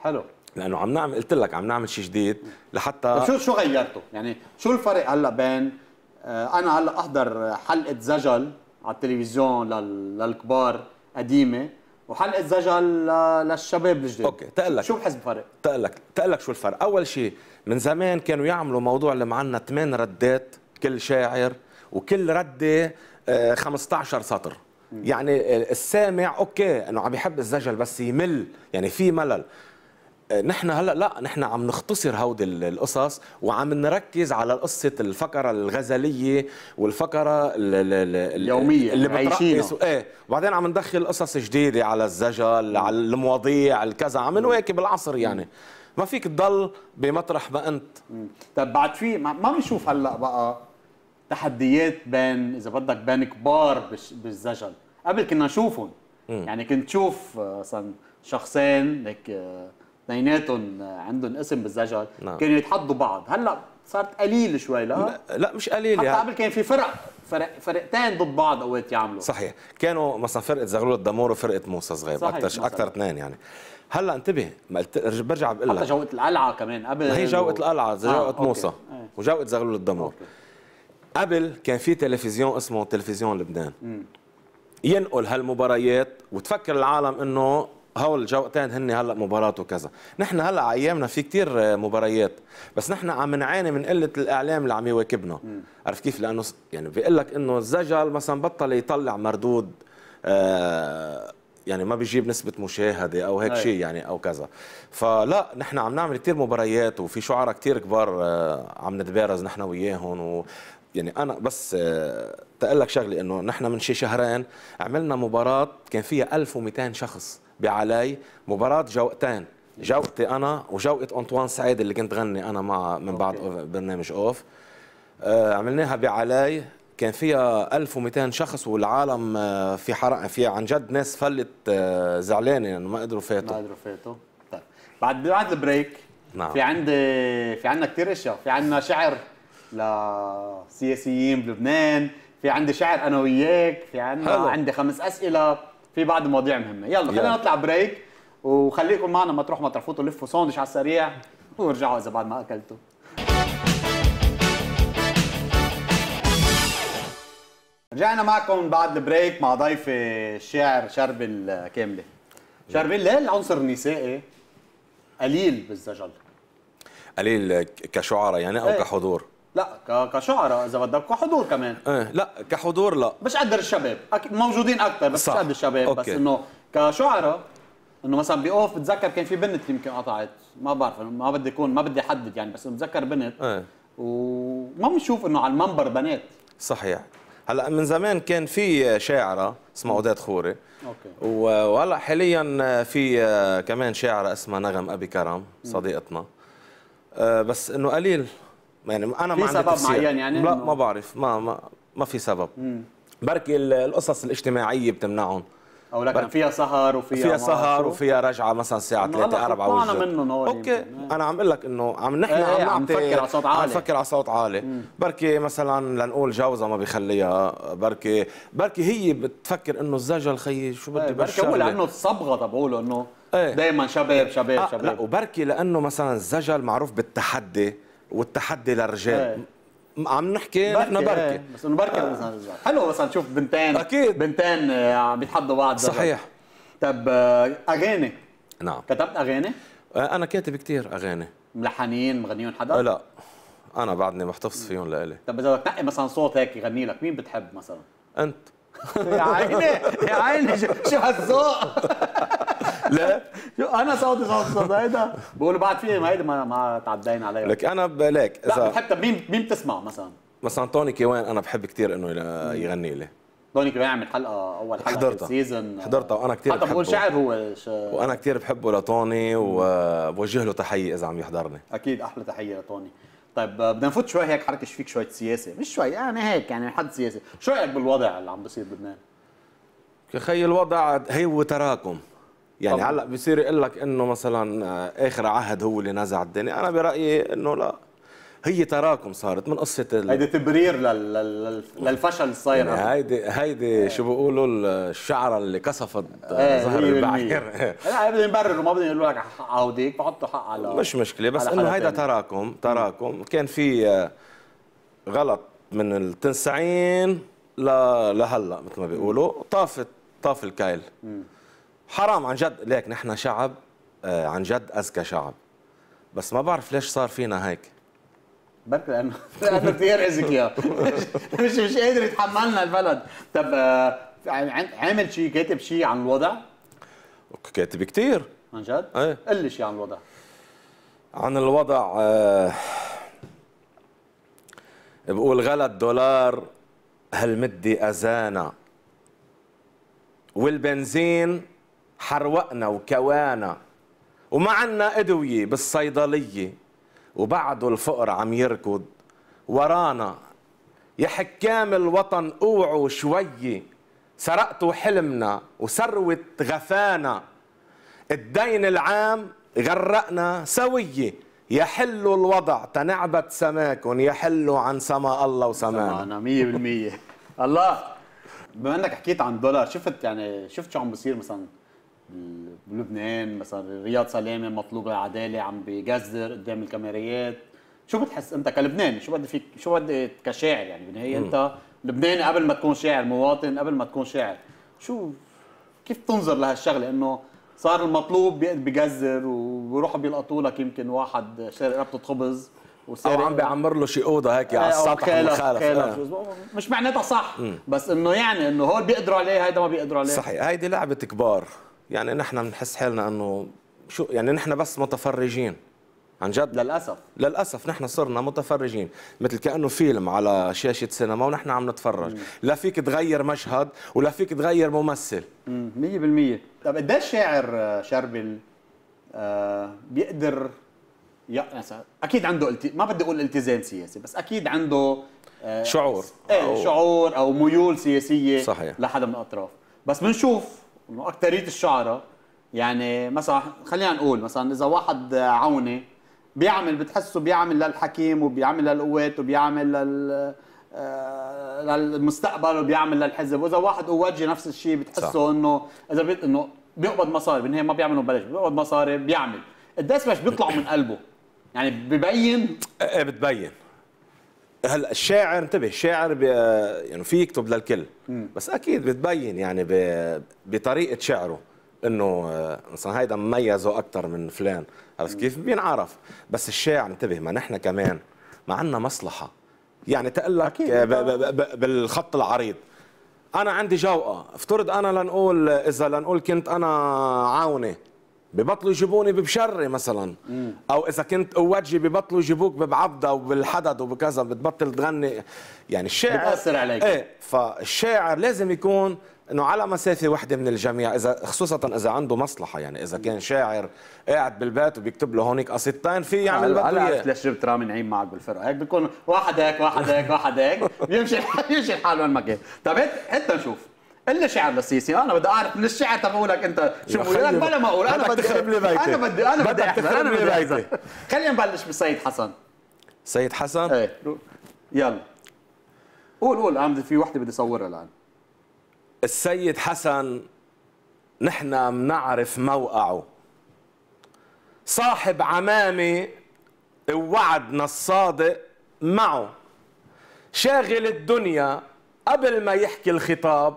حلو لانه عم نعمل قلت لك عم نعمل شيء جديد لحتى شو شو غيرته يعني شو الفرق هلا بين آه، انا هلا احضر حلقه زجل على التلفزيون للكبار قديمه وحلقه زجل للشباب الجديد اوكي تقلك شو بحس بفرق؟ تقلك تقلك شو الفرق؟ اول شيء من زمان كانوا يعملوا موضوع اللي معنا ثمان ردات كل شاعر وكل رده 15 آه، سطر يعني السامع اوكي انه عم يحب الزجل بس يمل يعني في ملل آه، نحن هلا لا نحن عم نختصر هودي القصص وعم نركز على قصه الفقره الغزليه والفقره اليوميه اللي بتعيشينها ايه وبعدين عم ندخل قصص جديده على الزجل على المواضيع الكذا عم نواكب العصر يعني ما فيك تضل بمطرح ما انت طيب بعد في ما بنشوف هلا بقى تحديات بين اذا بدك بين كبار بالزجل قبل كنا نشوفهم يعني كنت تشوف آه، مثلا شخصين هيك آه، اثنيناتهم آه، عندهم اسم بالزجل نعم. كانوا يتحدوا بعض هلا صارت قليل شوي لا لا مش قليل حتى يعني قبل كان في فرق فرق فرقتين ضد بعض اوقات يعملوا صحيح كانوا مثلا فرقه زغلول الدمور وفرقه موسى صغير اكثر اكثر اثنين يعني هلا انتبه ما قلت برجع بقول لك حتى جوقه القلعه كمان قبل ما هي جوقه القلعه جوقه آه. موسى إيه. وجوقه زغلول الدمور أوكي. قبل كان في تلفزيون اسمه تلفزيون لبنان ينقل هالمباريات وتفكر العالم انه هول الجوقتين هن هلا مباراة وكذا، نحن هلا على ايامنا في كثير مباريات، بس نحن عم نعاني من قلة الاعلام اللي عم يواكبنا، عرفت كيف؟ لانه يعني بيقول لك انه الزجل مثلا بطل يطلع مردود آه يعني ما بيجيب نسبة مشاهدة أو هيك شيء يعني أو كذا فلا نحن عم نعمل كثير مباريات وفي شعراء كثير كبار آه، عم نتبارز نحن وياهم يعني انا بس آه، تقول لك شغله انه نحن من شي شهرين عملنا مباراه كان فيها 1200 شخص بعلي مباراه جوقتين جوقتي انا وجوقه انطوان سعيد اللي كنت غني انا مع من بعد برنامج اوف آه، عملناها بعلي كان فيها 1200 شخص والعالم آه، في حرق في عن جد ناس فلت زعلانه انه يعني ما قدروا فاتوا ما قدروا فاتوا طيب بعد بعد البريك نعم في عندي في عندنا كثير اشياء في عندنا شعر لسياسيين بلبنان في عندي شعر انا وياك في عندنا عندي خمس اسئله في بعض المواضيع مهمه يلا خلينا نطلع بريك وخليكم معنا ما تروحوا ما ترفضوا لفوا ساندويتش على السريع وارجعوا اذا بعد ما اكلتوا رجعنا معكم بعد البريك مع ضيفي الشاعر شربل كامله شربل ليه العنصر النسائي قليل بالزجل قليل كشعراء يعني او إيه. كحضور لا كشعراء اذا بدك كحضور كمان ايه لا كحضور لا مش قدر الشباب موجودين اكثر بس مش قد الشباب أوكي. بس انه كشعراء انه مثلا باوف بتذكر كان في بنت يمكن قطعت ما بعرف ما بدي اكون ما بدي احدد يعني بس بتذكر بنت ايه. وما بنشوف انه على المنبر بنات صحيح هلا من زمان كان في شاعره اسمها اوداد خوري اوكي وهلا حاليا في كمان شاعره اسمها نغم ابي كرم صديقتنا آه، بس انه قليل يعني انا ما عندي سبب معين يعني لا ما بعرف ما ما, ما في سبب بركي القصص الاجتماعيه بتمنعهم او لكن فيها سهر وفيها فيها سهر وفيها رجعه مثلا الساعه 3 4 وجه منه اوكي يمكن. انا عم اقول لك انه عم نحن ايه عم, عم نفكر على صوت عالي عم نفكر على صوت عالي بركي مثلا لنقول جوزها ما بيخليها بركي بركي هي بتفكر انه الزجل خيي شو بدي ايه بركي بقول لانه الصبغه تبعوله انه ايه. دائما شباب شباب آه، شباب لا وبركي لانه مثلا الزجل معروف بالتحدي والتحدي للرجال إيه. عم نحكي نحن بركه إيه. بس انه بركه آه. حلو بس نشوف بنتين اكيد بنتين آه، عم يتحدوا بعض صحيح طب آه، اغاني نعم كتبت اغاني؟ آه، انا كاتب كثير اغاني ملحنين مغنيين حدا؟ لا انا بعدني محتفظ فيهم لإلي طب اذا بدك تنقي مثلا صوت هيك يغني لك مين بتحب مثلا؟ انت يا عيني يا عيني شو هالذوق لا انا صوتي صوت صوت هيدا بقولوا بعد في ما هيدا ما تعدينا عليه لك انا ليك اذا لا بتحب مين مين بتسمع مثلا؟ مثلا توني كيوان انا بحب كثير انه يغني لي توني كيوان عمل حلقه اول حلقه حضرتها سيزون حضرتها وانا كثير حتى بقول شعر هو ش... وانا كثير بحبه لتوني وبوجه له تحيه اذا عم يحضرني اكيد احلى تحيه لتوني طيب بدنا نفوت شوي هيك حركه فيك شويه سياسه مش شوي يعني هيك يعني حد سياسي شو رايك بالوضع اللي عم بصير بلبنان اخي الوضع هي وتراكم يعني هلا بصير يقول لك انه مثلا آه، اخر عهد هو اللي نزع الدنيا انا برايي انه لا هي تراكم صارت من قصه ال... هيدي تبرير لل... لل... للفشل الصاير يعني هيدي هيدي إيه. شو بيقولوا الشعره اللي كسفت آه، ايه ظهر البعير لا بدهم يبرروا ما بدهم يقولوا لك حق هوديك بحطوا حق على مش مشكله بس انه هيدا تراكم تراكم كان في آه، غلط من 90 ل... لهلا مثل ما بيقولوا طافت طاف الكايل مم. حرام عن جد ليك نحن شعب آه، عن جد اذكى شعب بس ما بعرف ليش صار فينا هيك برك لانه لانه كثير اذكياء مش مش قادر يتحملنا البلد طب آه، عامل شيء كاتب شيء عن الوضع؟ كاتب كثير عن جد؟ ايه قل لي شيء عن الوضع عن الوضع آه بقول غلا الدولار هالمدة أزانا والبنزين حروقنا وكوانا وما عنا أدوية بالصيدلية وبعده الفقر عم يركض ورانا يا حكام الوطن اوعوا شوي سرقتوا حلمنا وثروة غفانا الدين العام غرقنا سوية يا حلوا الوضع تنعبت سماكن يحلوا عن سما الله وسمانا مية بالمية الله بما انك حكيت عن دولار شفت يعني شفت شو عم بصير مثلا بلبنان مثلا رياض سلامه مطلوب العداله عم بجزر قدام الكاميريات شو بتحس انت كلبناني شو بدي فيك شو بدي كشاعر يعني بالنهايه انت لبناني قبل ما تكون شاعر مواطن قبل ما تكون شاعر شو كيف تنظر لهالشغله انه صار المطلوب بجزر وبيروحوا بيلقطوا لك يمكن واحد شاري ربطه خبز وصار او عم بيعمر له شي اوضه هيك على السطح مخالف آه. مش معناتها صح بس انه يعني انه هول بيقدروا عليه هيدا ما بيقدروا عليه صحيح هيدي لعبه كبار يعني نحن بنحس حالنا انه شو يعني نحن بس متفرجين عن جد للاسف للاسف نحن صرنا متفرجين مثل كانه فيلم على شاشه سينما ونحن عم نتفرج مم. لا فيك تغير مشهد ولا فيك تغير ممثل 100% طب قديش شاعر آه، شربل آه بيقدر يا اكيد عنده الت... ما بدي اقول التزام سياسي بس اكيد عنده آه شعور ايه أو... شعور او ميول سياسيه صحيح. لحدا من الاطراف بس بنشوف انه اكثريه الشعراء يعني مثلا خلينا نقول مثلا اذا واحد عوني بيعمل بتحسه بيعمل للحكيم وبيعمل للقوات وبيعمل لل آه، للمستقبل وبيعمل للحزب واذا واحد قواجي نفس الشيء بتحسه انه اذا بي... انه بيقبض مصاري بالنهايه ما بيعملوا ببلاش بيقبض مصاري بيعمل الداس مش بيطلعوا من قلبه يعني ببين ايه بتبين هلا الشاعر انتبه الشاعر يعني في يكتب للكل بس اكيد بتبين يعني بطريقه شعره انه آه، مثلا هيدا مميزه اكثر من فلان عرفت كيف بينعرف بس الشاعر انتبه ما نحن كمان ما عندنا مصلحه يعني تقلك بالخط العريض انا عندي جوقه افترض انا لنقول اذا لنقول كنت انا عاونه ببطلوا يجيبوني ببشري مثلا مم. او اذا كنت اوجي ببطلوا يجيبوك ببعبده وبالحدد وبكذا بتبطل تغني يعني الشاعر بتاثر عليك ايه فالشاعر لازم يكون انه على مسافه وحده من الجميع اذا خصوصا اذا عنده مصلحه يعني اذا كان شاعر قاعد بالبيت وبيكتب له هونيك قصيدتين في يعمل بطل اياه عرفت ليش جبت رامي نعيم معك بالفرقه هيك بيكون واحد هيك واحد هيك واحد هيك بيمشي بيمشي الحال وين ما كان طيب هات نشوف الا شعر للسيسي انا بدي اعرف من الشعر تبع لك انت شو بقول لك بلا ما اقول انا بدي اخرب لي بيتي انا بدي انا بدي اخرب لي بيتي خلينا نبلش بالسيد حسن سيد حسن ايه يلا قول قول عم في وحده بدي صورها الان السيد حسن نحن منعرف موقعه صاحب عمامي وعدنا الصادق معه شاغل الدنيا قبل ما يحكي الخطاب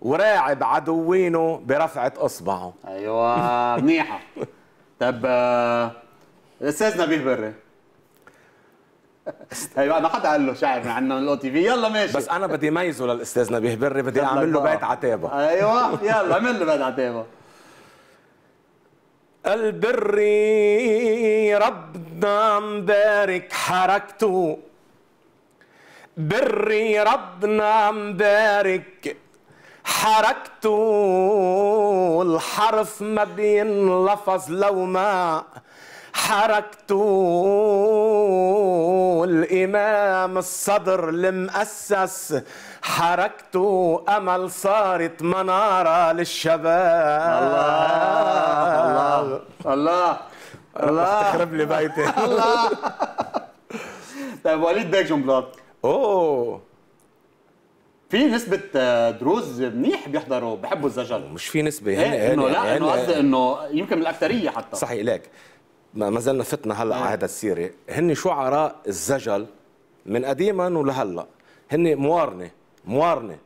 وراعب عدوينه برفعه اصبعه ايوه منيحه طب آه، استاذ نبيه بري ايوه انا حدا قال له شاعر عندنا من الاو تي في يلا ماشي بس انا بدي ميزه للاستاذ نبيه بري بدي اعمل له بيت عتابه ايوه يلا اعمل له بيت عتابه البري ربنا مبارك حركته بري ربنا مبارك حركت الحرف ما بينلفظ لو ما حركت الإمام الصدر المؤسس حركت أمل صارت منارة للشباب الله الله الله الله تخرب لي بيتي الله طيب وليد بيك جنبلاط اوه في نسبة آه، دروز منيح بيحضروا بحبوا الزجل مش في نسبة هن إيه؟ يعني انه يعني لا يعني انه قصدي انه يمكن من الأكثرية حتى صحيح ليك ما زلنا فتنا هلا إيه. على هذا السيرة هن شعراء الزجل من قديما ولهلا هن موارنة موارنة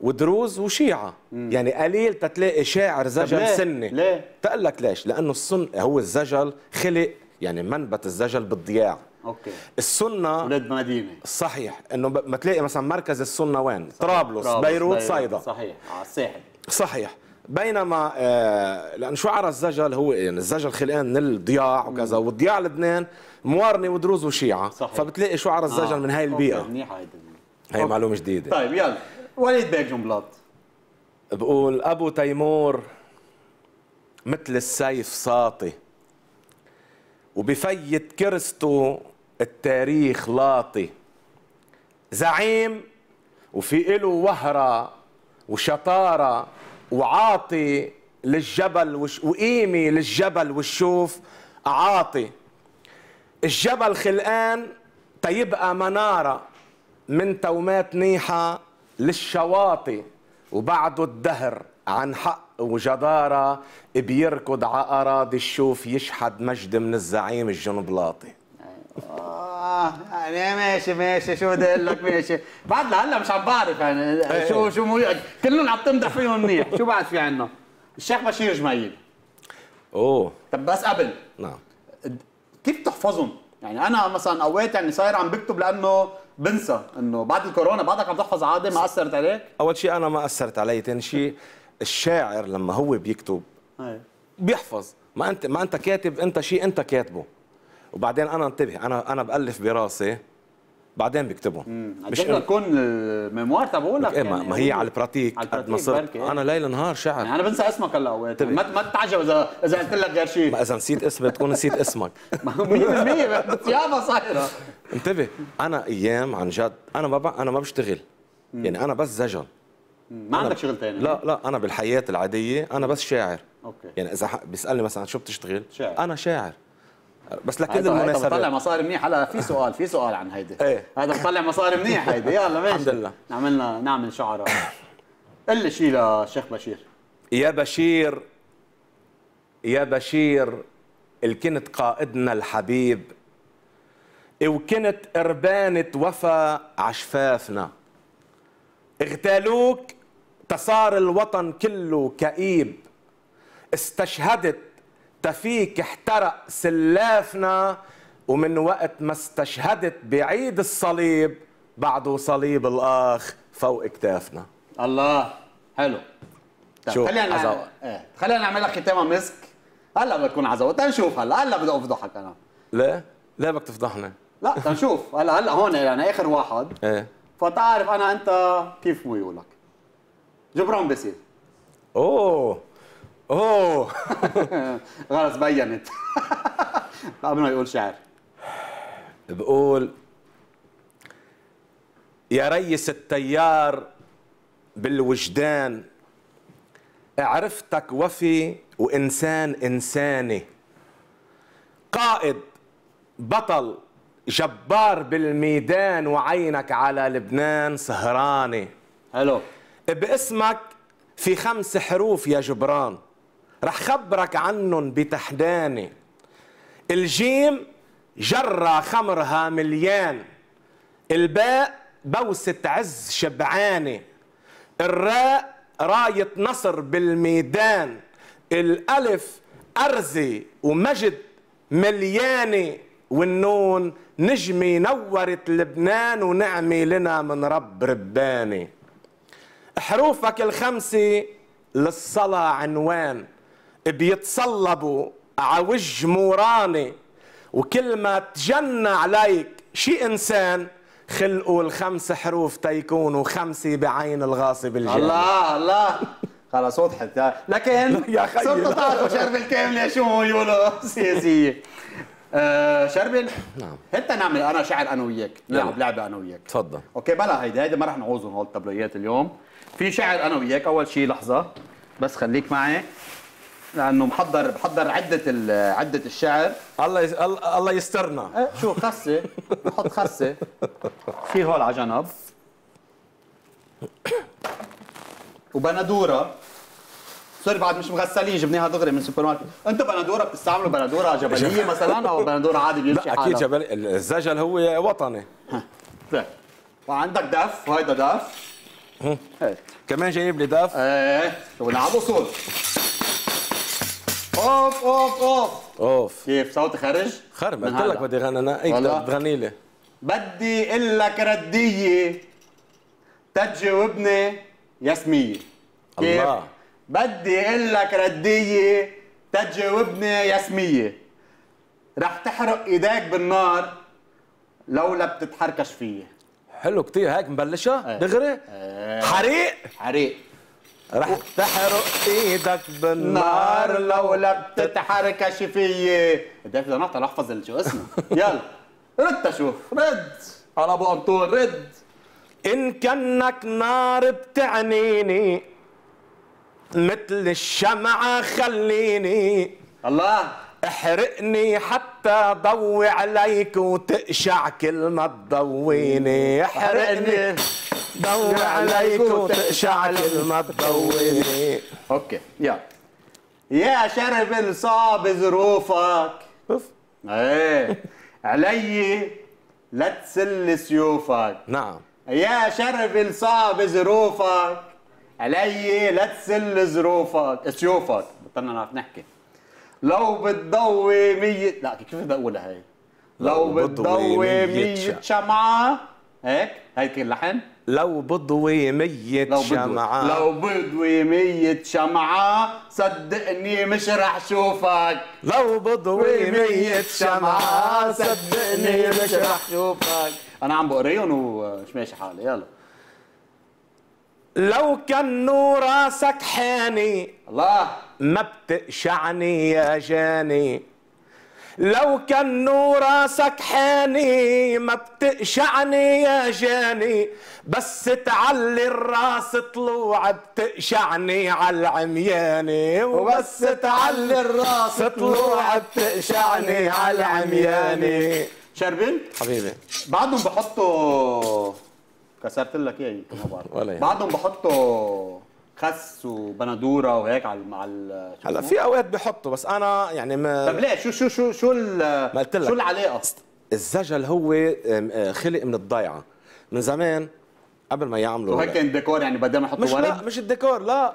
ودروز وشيعة مم. يعني قليل تتلاقي شاعر زجل ليه؟ سني ليه؟ تقلك لك ليش لأنه السن هو الزجل خلق يعني منبت الزجل بالضياع اوكي السنه ولاد مدينه صحيح انه ما تلاقي مثلا مركز السنه وين؟ طرابلس بيروت صيدا صحيح على آه، الساحل صحيح بينما آه لان شعر الزجل هو يعني الزجل خلقان من الضياع وكذا والضياع لبنان موارنه ودروز وشيعه صحيح. فبتلاقي شعر الزجل آه. من هاي آه، البيئه منيحه هيدي معلومه جديده طيب يلا وليد باك جنبلاط بقول ابو تيمور مثل السيف ساطي وبفيت كرستو التاريخ لاطي زعيم وفي إله وهرة وشطارة وعاطي للجبل وش وقيمي للجبل والشوف عاطي الجبل خلقان تيبقى منارة من تومات نيحة للشواطي وبعده الدهر عن حق وجدارة بيركض عأراضي أراضي الشوف يشحد مجد من الزعيم الجنبلاطي اه يعني ماشي ماشي شو بدي اقول لك ماشي بعد لهلا مش عم بعرف يعني إيه، شو إيه. شو مو... كلهم عم تمدح فيهم منيح شو بعد في عنا الشيخ بشير جميل اوه طب بس قبل نعم كيف تحفظهم؟ يعني انا مثلا اوقات يعني صاير عم بكتب لانه بنسى انه بعد الكورونا بعدك عم تحفظ عادي ما اثرت عليك؟ اول شيء انا ما اثرت علي، ثاني شيء الشاعر لما هو بيكتب إيه. بيحفظ ما انت ما انت كاتب انت شيء انت كاتبه وبعدين انا انتبه انا انا بالف براسي بعدين بكتبهم مش إن... تكون الميموار آه، تبعو لك إيه يعني ما هي على البراتيك قد ما صرت انا ليل نهار شعر يعني انا بنسى اسمك هلا اوقات ما ما تتعجب اذا اذا قلت لك غير شيء ما اذا نسيت اسمي بتكون نسيت اسمك 100% بالطيابه صايره انتبه انا ايام عن جد انا ما انا ما بشتغل يعني انا بس زجل ما عندك شغل ثاني لا لا انا بالحياه العاديه انا بس شاعر اوكي يعني اذا بيسالني مثلا شو بتشتغل شاعر. انا شاعر بس لكل المناسبات طلع مصاري منيح هلا في سؤال في سؤال عن هيدي ايه هذا بطلع مصاري منيح هيدي يلا ماشي الحمد لله عملنا نعمل شعراء قل لي شيء للشيخ بشير يا بشير يا بشير اللي كنت قائدنا الحبيب وكنت قربانة وفا عشفافنا اغتالوك تصار الوطن كله كئيب استشهدت تفيك احترق سلافنا ومن وقت ما استشهدت بعيد الصليب بعده صليب الاخ فوق كتافنا الله حلو شوف خلينا نعمل... ايه خلينا نعملها ختامها مسك هلا بدها تكون عزوة تنشوف هلا هلا بدي افضحك انا ليه؟ ليه بدك تفضحني؟ لا تنشوف هلا هلا هون يعني اخر واحد ايه فتعرف انا انت كيف ميولك جبران بصير اوه اوه خلص بينت قبل ما يقول شعر بقول يا ريس التيار بالوجدان عرفتك وفي وإنسان إنساني قائد بطل جبار بالميدان وعينك على لبنان سهراني هلو باسمك في خمس حروف يا جبران رح خبرك عنهم بتحداني الجيم جرة خمرها مليان الباء بوسة عز شبعانة الراء راية نصر بالميدان الألف أرزي ومجد مليانة والنون نجمي نورت لبنان ونعمي لنا من رب رباني حروفك الخمسة للصلاة عنوان بيتصلبوا عوج موراني وكل ما تجنى عليك شي انسان خلقوا الخمس حروف تيكونوا خمسة بعين الغاصب الجاي الله الله خلص وضحت لكن يا خيي صرت تعرف شربل الكاملة شو يقولوا سياسية آه شربل نعم انت نعمل انا شعر انا وياك نعم. نلعب لعبه انا وياك تفضل اوكي بلا هيدا هيدا ما رح نعوزهم هول التبلويات اليوم في شعر انا وياك اول شيء لحظه بس خليك معي لانه محضر محضر عده عده الشعر الله الله يسترنا إيه، شو خسه بحط خسه في هول على جنب وبندوره سوري بعد مش مغسلين جبناها دغري من السوبر ماركت انتم بندوره بتستعملوا بندوره جبليه مثلا او بندوره عادي بيمشي حالها اكيد جبل الزجل هو وطني وعندك دف وهيدا دف كمان جايب لي دف ايه ونعبوا صوت اوف اوف اوف اوف كيف صوتي خرج؟ خرب قلت لك بدي غنى انا انت بتغني لي بدي اقول لك رديه تجاوبني يا سميه الله بدي اقول لك رديه تجاوبني يا سميه رح تحرق ايديك بالنار لولا بتتحركش فيي حلو كتير هيك مبلشها إيه. دغري إيه. حريق حريق رح تحرق ايدك بالنار لو لا بتتحركش فيي ده انا اقدر احفظ شو اسمه يلا رد اشوف رد على ابو انطون رد ان كانك نار بتعنيني مثل الشمعة خليني الله احرقني حتى ضوي عليك وتقشع كل ما تضويني احرقني ضوي عليك وتقشع كل ما تضويني اوكي يلا يا شرب صعب ظروفك اوف ايه علي لا تسل سيوفك نعم يا شرب صعب ظروفك علي لا تسل ظروفك سيوفك بطلنا نعرف نحكي لو بتضوي مية لا كيف بدي اقولها هي لو بتضوي مية شمعة هيك هيك اللحن لو بضوي مية شمعة لو بضوي مية شمعة صدقني مش رح شوفك لو بضوي مية شمعة صدقني مش رح شوفك أنا عم بقريهم ومش ماشي حالي يلا لو كان راسك حاني الله ما بتقشعني يا جاني لو كان راسك حاني ما بتقشعني يا جاني بس تعلي الراس طلوع بتقشعني على العمياني وبس تعلي الراس طلوع بتقشعني على العمياني شربين حبيبي بعدهم بحطوا كسرت لك ايه بعرف ولا يعني. بعضهم بحطوا خس وبندوره وهيك على مع هلا في اوقات بحطوا بس انا يعني ما طب ليه شو شو شو شو ما شو العلاقه؟ الزجل هو آه، خلق من الضيعه من زمان قبل ما يعملوا وهيك كان ديكور يعني بدل ما يحطوا مش ورد؟ لا مش الديكور لا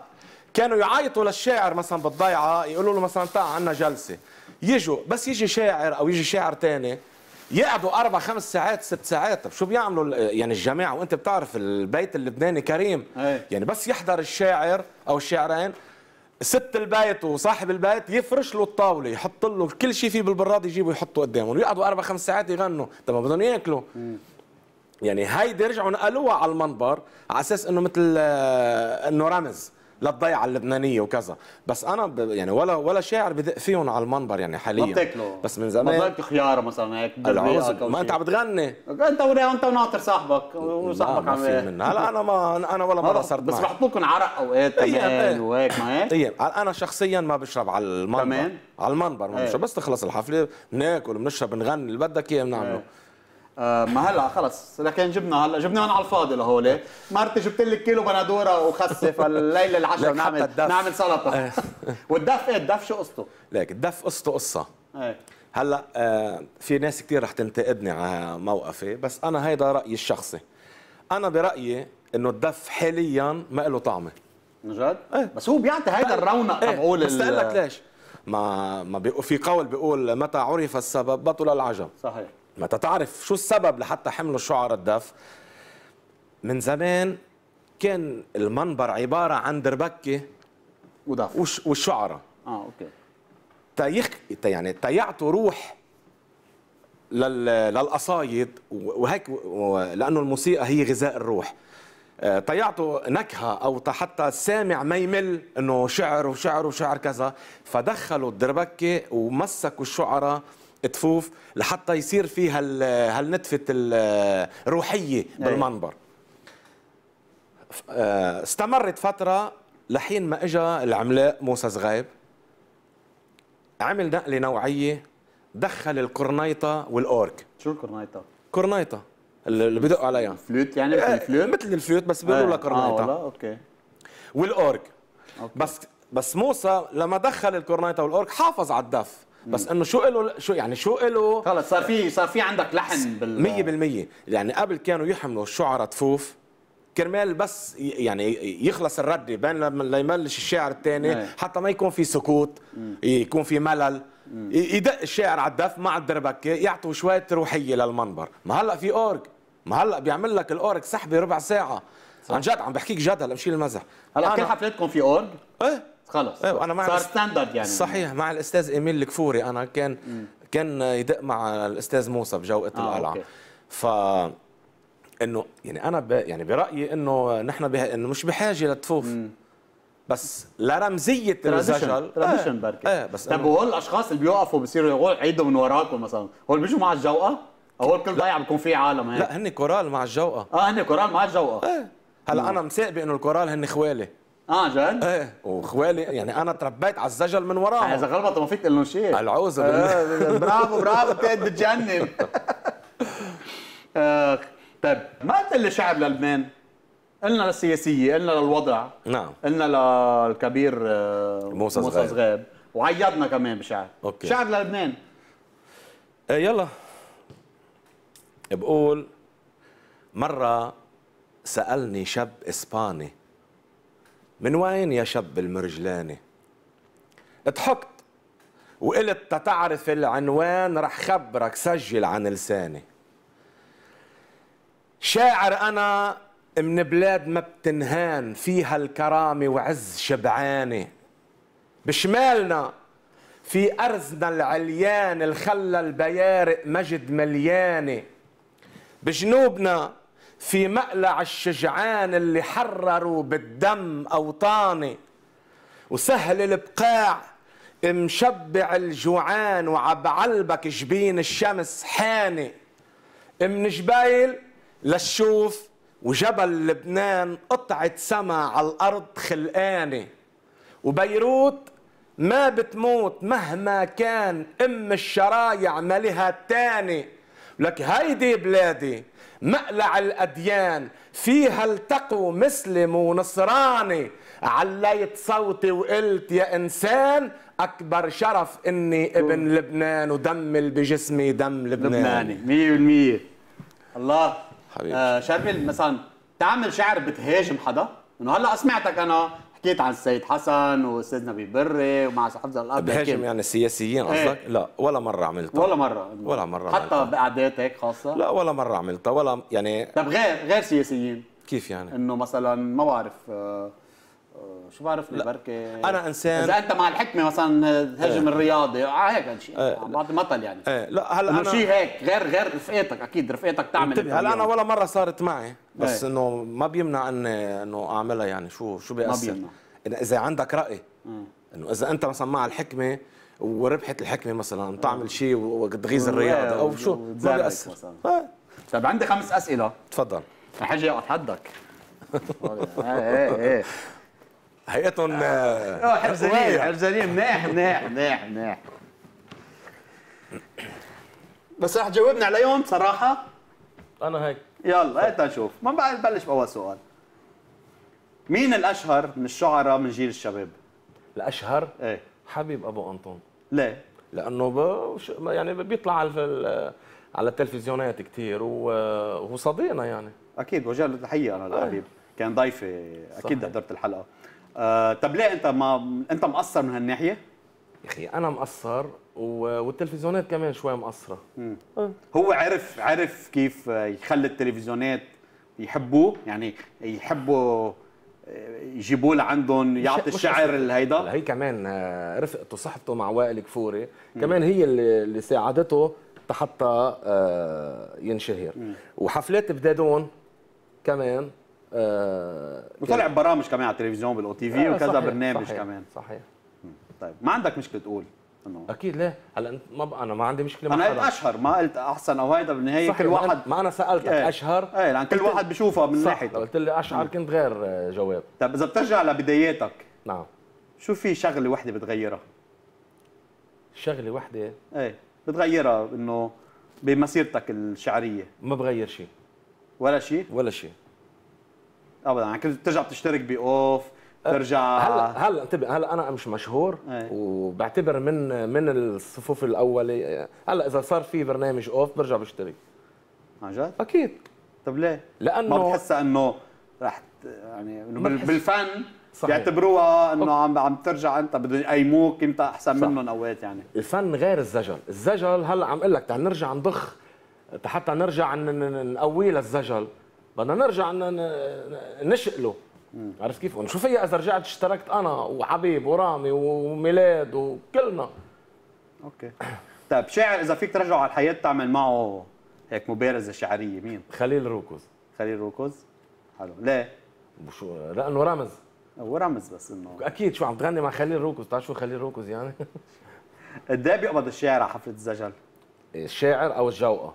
كانوا يعيطوا للشاعر مثلا بالضيعه يقولوا له مثلا تعال عندنا جلسه يجوا بس يجي شاعر او يجي شاعر ثاني يقعدوا اربع خمس ساعات ست ساعات طب شو بيعملوا يعني الجماعه وانت بتعرف البيت اللبناني كريم أي. يعني بس يحضر الشاعر او الشاعرين ست البيت وصاحب البيت يفرش له الطاوله يحط له كل شيء فيه بالبراد يجيبه يحطه قدامه ويقعدوا اربع خمس ساعات يغنوا طب ما بدهم ياكلوا يعني هيدي رجعوا نقلوها على المنبر على اساس انه مثل آه، انه رمز للضيعه اللبنانيه وكذا بس انا ب... يعني ولا ولا شاعر بدق فيهم على المنبر يعني حاليا ما بس من زمان ما خياره مثلا هيك ما انت عم بتغني انت انت وناطر صاحبك وصاحبك عم هلا انا ما انا ولا مره صرت بس بحطوا لكم عرق اوقات إيه، طيب. كمان وهيك ما هيك طيب انا شخصيا ما بشرب على المنبر كمان على المنبر ما إيه. بشرب بس تخلص الحفله بناكل بنشرب بنغني اللي بدك اياه بنعمله إيه. آه، ما هلا خلص لكن جبنا هلا جبناهم على الفاضي لهول مرتي جبت لك كيلو بندوره وخسه فالليله العشاء نعمل نعمل سلطه والدف ايه الدف شو قصته؟ ليك الدف قصته قصه ايه هلا آه في ناس كثير رح تنتقدني على موقفي بس انا هيدا رايي الشخصي انا برايي انه الدف حاليا ما له طعمه جد؟ ايه بس هو بيعطي هيدا إيه. الرونق ايه تبعوله بس لك ليش؟ ما ما في قول بيقول متى عرف السبب بطل العجب صحيح ما تعرف شو السبب لحتى حملوا الشعراء الدف من زمان كان المنبر عبارة عن دربكة ودف والشعرة اه اوكي تيخ يعني تيعطوا روح لل... للقصايد وهيك لانه الموسيقى هي غذاء الروح آه، تيعطوا نكهه او حتى السامع ما يمل انه شعر وشعر وشعر كذا فدخلوا الدربكه ومسكوا الشعراء تفوف لحتى يصير في هال هالنتفه الروحيه إيه. بالمنبر آه، استمرت فتره لحين ما اجى العملاق موسى زغايب عمل نقله نوعيه دخل الكورنيطة والاورك شو الكورنيطة؟ كورنيطة اللي بدقوا عليها فلوت يعني مثل آه، الفلوت مثل الفلوت بس بيقولوا إيه. لها كورنيطة اه اوكي والاورك أوكي. بس بس موسى لما دخل الكورنيطه والاورك حافظ على الدف بس انه شو له شو يعني شو له خلص صار في صار في عندك لحن بال 100% يعني قبل كانوا يحملوا الشعراء تفوف كرمال بس يعني يخلص الرد بين ليبلش الشاعر الثاني إيه. حتى ما يكون في سكوت يكون في ملل يدق الشاعر على الدف مع الدربكه يعطوا شويه روحيه للمنبر ما هلا في اورج ما هلا بيعمل لك الاورج سحبه ربع ساعه صح. عن جد عم بحكيك جد هلا مشيل المزح هلا كل حفلتكم في اورج؟ ايه خلص إيه، انا مع صار ستاندرد يعني صحيح مع الاستاذ ايميل الكفوري انا كان م. كان يدق مع الاستاذ موسى بجوقه آه القلعه ف انه يعني انا ب... يعني برايي انه نحن بها... انه مش بحاجه لتفوف م. بس لرمزيه الزجل تراديشن بركي ايه بس طب وهول الاشخاص اللي بيوقفوا بصيروا يقول عيدوا من وراكم مثلا هول بيجوا مع الجوقه او هول كل ضيعه بيكون في عالم هيك لا هن كورال مع الجوقه اه هن كورال مع الجوقه ايه هلا انا مساق انه الكورال هن خوالي اه جد؟ ايه وخوالي يعني انا تربيت على الزجل من وراهم إيه، اذا غلبطوا ما فيك تقول لهم شيء العوزه إيه، بالله برافو برافو كنت بتجنن آه، طيب ما قلت لي شعب للبنان قلنا للسياسيه قلنا للوضع نعم قلنا للكبير آه، موسى, موسى صغير وعيطنا كمان بشعب أوكي. شعب للبنان آه يلا بقول مره سالني شاب اسباني من وين يا شب المرجلاني اضحكت وقلت تتعرف العنوان رح خبرك سجل عن لساني شاعر أنا من بلاد ما بتنهان فيها الكرامة وعز شبعانة بشمالنا في أرزنا العليان الخلى البيارق مجد مليانة بجنوبنا في مقلع الشجعان اللي حرروا بالدم أوطاني وسهل البقاع مشبع الجوعان وعبعلبك جبين الشمس حاني من جبايل للشوف وجبل لبنان قطعة سما على الأرض خلقاني وبيروت ما بتموت مهما كان أم الشرايع مالها تاني لك هيدي بلادي مقلع الأديان فيها التقوا مسلم ونصراني عليت صوتي وقلت يا إنسان أكبر شرف إني ابن لبنان ودم بجسمي دم لبناني لبناني 100% الله حبيبي آه شرفي مثلا تعمل شعر بتهاجم حدا انه هلا سمعتك انا حكيت عن السيد حسن واستاذنا نبيل بري ومع حفظ الارض بهاجم يعني السياسيين إيه. قصدك؟ ايه؟ لا ولا مره عملتها ولا مره ولا مره حتى بقعدات هيك خاصه؟ لا ولا مره عملتها ولا يعني طب غير غير سياسيين كيف يعني؟ انه مثلا ما بعرف آه آه، شو بعرف لي بركي انا انسان اذا انت مع الحكمه مثلا تهاجم إيه. الرياضي آه، هيك شيء إيه. بعطي مثل يعني ايه لا هلا انا شيء هيك غير غير رفقاتك اكيد رفقاتك تعمل هلا انا ولا مره صارت معي بس ايه. انه ما بيمنع اني انه اعملها يعني شو شو بيأثر ما بيمنع اذا عندك راي انه اذا انت مثلا مع الحكمه وربحت الحكمه مثلا تعمل شيء وتغيظ الرياضه او شو ما بيأثر إيه. طيب عندي خمس اسئله تفضل حاجه اقعد حدك ايه ايه حقيقتهم اه حرزانين آه، حرزانين مناح مناح مناح مناح بس رح تجاوبني عليهم صراحه انا هيك يلا هات نشوف ما بعد بلش باول سؤال مين الاشهر من الشعراء من جيل الشباب الاشهر ايه حبيب ابو انطون ليه لانه ب... يعني بيطلع على على التلفزيونات كثير وصديقنا يعني اكيد بوجه له تحيه انا لحبيب إيه. كان ضيفي اكيد حضرت الحلقه آه طب ليه انت ما انت مقصر من هالناحيه؟ يا اخي انا مقصر والتلفزيونات كمان شوي مقصره آه. هو عرف عرف كيف يخلي التلفزيونات يحبوه يعني يحبوا آه، يجيبوه لعندهم يعطي الشعر الهيدا هي كمان آه، رفقته صحبته مع وائل كفوري كمان هي اللي ساعدته حتى ينشهر وحفلات بدادون كمان آه، وطلع ببرامج كمان على التلفزيون بالاو تي في آه، وكذا صحيح برنامج صحيح كمان صحيح طيب ما عندك مشكله تقول انه اكيد ليه هلا انت ما انا ما عندي مشكله مع انا قلت اشهر ما قلت احسن او هيدا بالنهايه كل واحد ما انا سالتك ايه. اشهر ايه لان كل واحد بشوفها من ناحيته قلت لي اشهر كنت غير آه، جواب طيب اذا بترجع لبداياتك نعم شو في شغله وحده بتغيرها شغله وحده ايه بتغيرها انه بمسيرتك الشعريه ما بغير شيء ولا شيء ولا شيء ابدا يعني كنت ترجع بتشترك باوف ترجع أه، هلا هلا انتبه هلا انا مش مشهور ايه. وبعتبر من من الصفوف الاولي هلا اذا صار في برنامج اوف برجع بشترك عن جد؟ اكيد طب ليه؟ لانه ما بتحسها انه رح يعني انه بالفن بيعتبروها انه عم عم ترجع انت بدهم يقيموك انت احسن منهم اوقات يعني الفن غير الزجل، الزجل هلا عم اقول لك تعال نرجع نضخ حتى نرجع نقوي للزجل بدنا نرجع نشقله عرفت كيف؟ شو فيا اذا رجعت اشتركت انا وحبيب ورامي وميلاد وكلنا اوكي طيب شاعر اذا فيك ترجعه على الحياه تعمل معه هيك مبارزه شعريه مين؟ خليل روكوز خليل روكوز حلو ليه؟ شو لانه رمز هو رمز بس انه اكيد شو عم تغني مع خليل روكوز بتعرف شو خليل روكوز يعني؟ قد ايه بيقبض الشاعر على حفله الزجل؟ الشاعر او الجوقه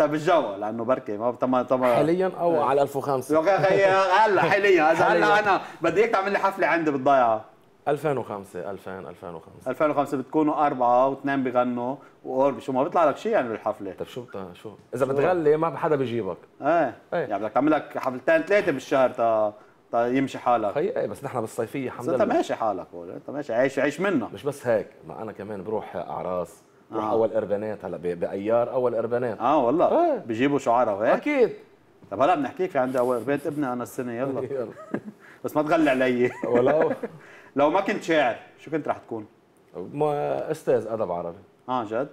طب الجو لانه بركي ما طبعا طبعا حاليا او إيه. على 1005 إيه، هلا حاليا اذا هلا انا بدي اياك تعمل لي حفله عندي بالضيعه 2005 2000 2005 2005 بتكونوا أربعة واثنين بغنوا وقرب شو ما بيطلع لك شيء يعني بالحفلة طيب شو شو إذا بتغلي ما حدا بيجيبك ايه ايه يعني بدك تعمل لك حفلتين ثلاثة بالشهر تا تا يمشي حالك خي ايه بس نحن بالصيفية الحمد لله انت ماشي حالك انت ماشي عايش عايش منه مش بس هيك ما أنا كمان بروح أعراس آه. اول اربانات هلا بايار اول اربانات اه والله آه. بيجيبوا شعراء وهيك اكيد طب هلا بنحكيك في عندي اول اربانات ابني انا السنه يلا يلا بس ما تغلى علي ولو لو ما كنت شاعر شو كنت رح تكون؟ ما استاذ ادب عربي اه جد؟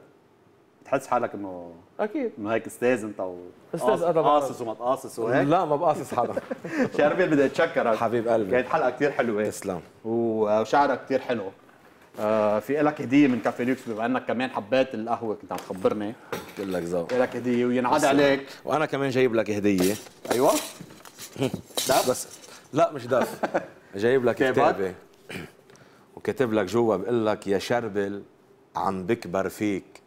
بتحس حالك انه اكيد انه هيك استاذ انت و... استاذ ادب قاصص وما تقاصص وهيك لا ما بقاصص حدا شعربيل بدي اتشكرك حبيب قلبي كانت حلقه كثير حلوه تسلم وشعرك كثير حلو آه، في لك هديه من كافي لوكس بما انك كمان حبيت القهوه كنت عم تخبرني قلت لك ذوق لك هديه وينعاد عليك وانا كمان جايب لك هديه ايوه دب بس لا مش دب جايب لك كتابه وكاتب لك جوا بقول لك يا شربل عم بكبر فيك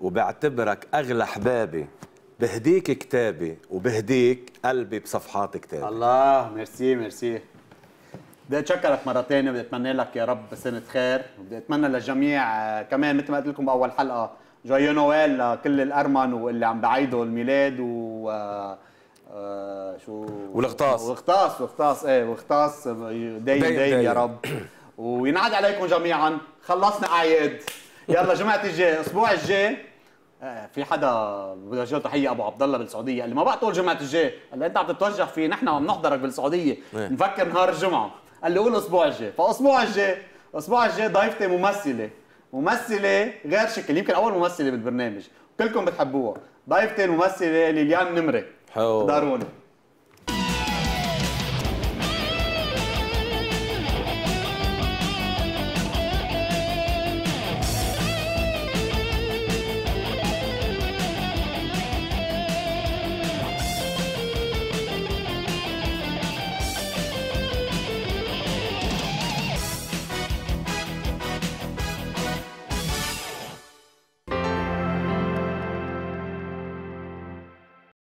وبعتبرك اغلى حبابي بهديك كتابي وبهديك قلبي بصفحات كتابي الله ميرسي ميرسي بدي اتشكرك مره ثانيه بدي اتمنى لك يا رب سنه خير وبدي اتمنى للجميع آه، كمان مثل ما قلت لكم باول حلقه جويو نويل لكل الارمن واللي عم بعيدوا الميلاد و آه، آه، شو والغطاس والغطاس والغطاس ايه والغطاس دايم دايم يا رب وينعاد عليكم جميعا خلصنا اعياد يلا جمعه الجاي الاسبوع الجاي في حدا بده يجي تحيه ابو عبد الله بالسعوديه قال لي ما بقى تقول جمعه الجاي قال لي انت عم تتوجه في نحن عم نحضرك بالسعوديه إيه. نفكر نهار الجمعه قال لي قول الاسبوع الجاي فاسبوع الجاي الاسبوع الجاي ضيفتي ممثله ممثله غير شكل يمكن اول ممثله بالبرنامج كلكم بتحبوها ضيفتي الممثله ليليان نمره حلو داروني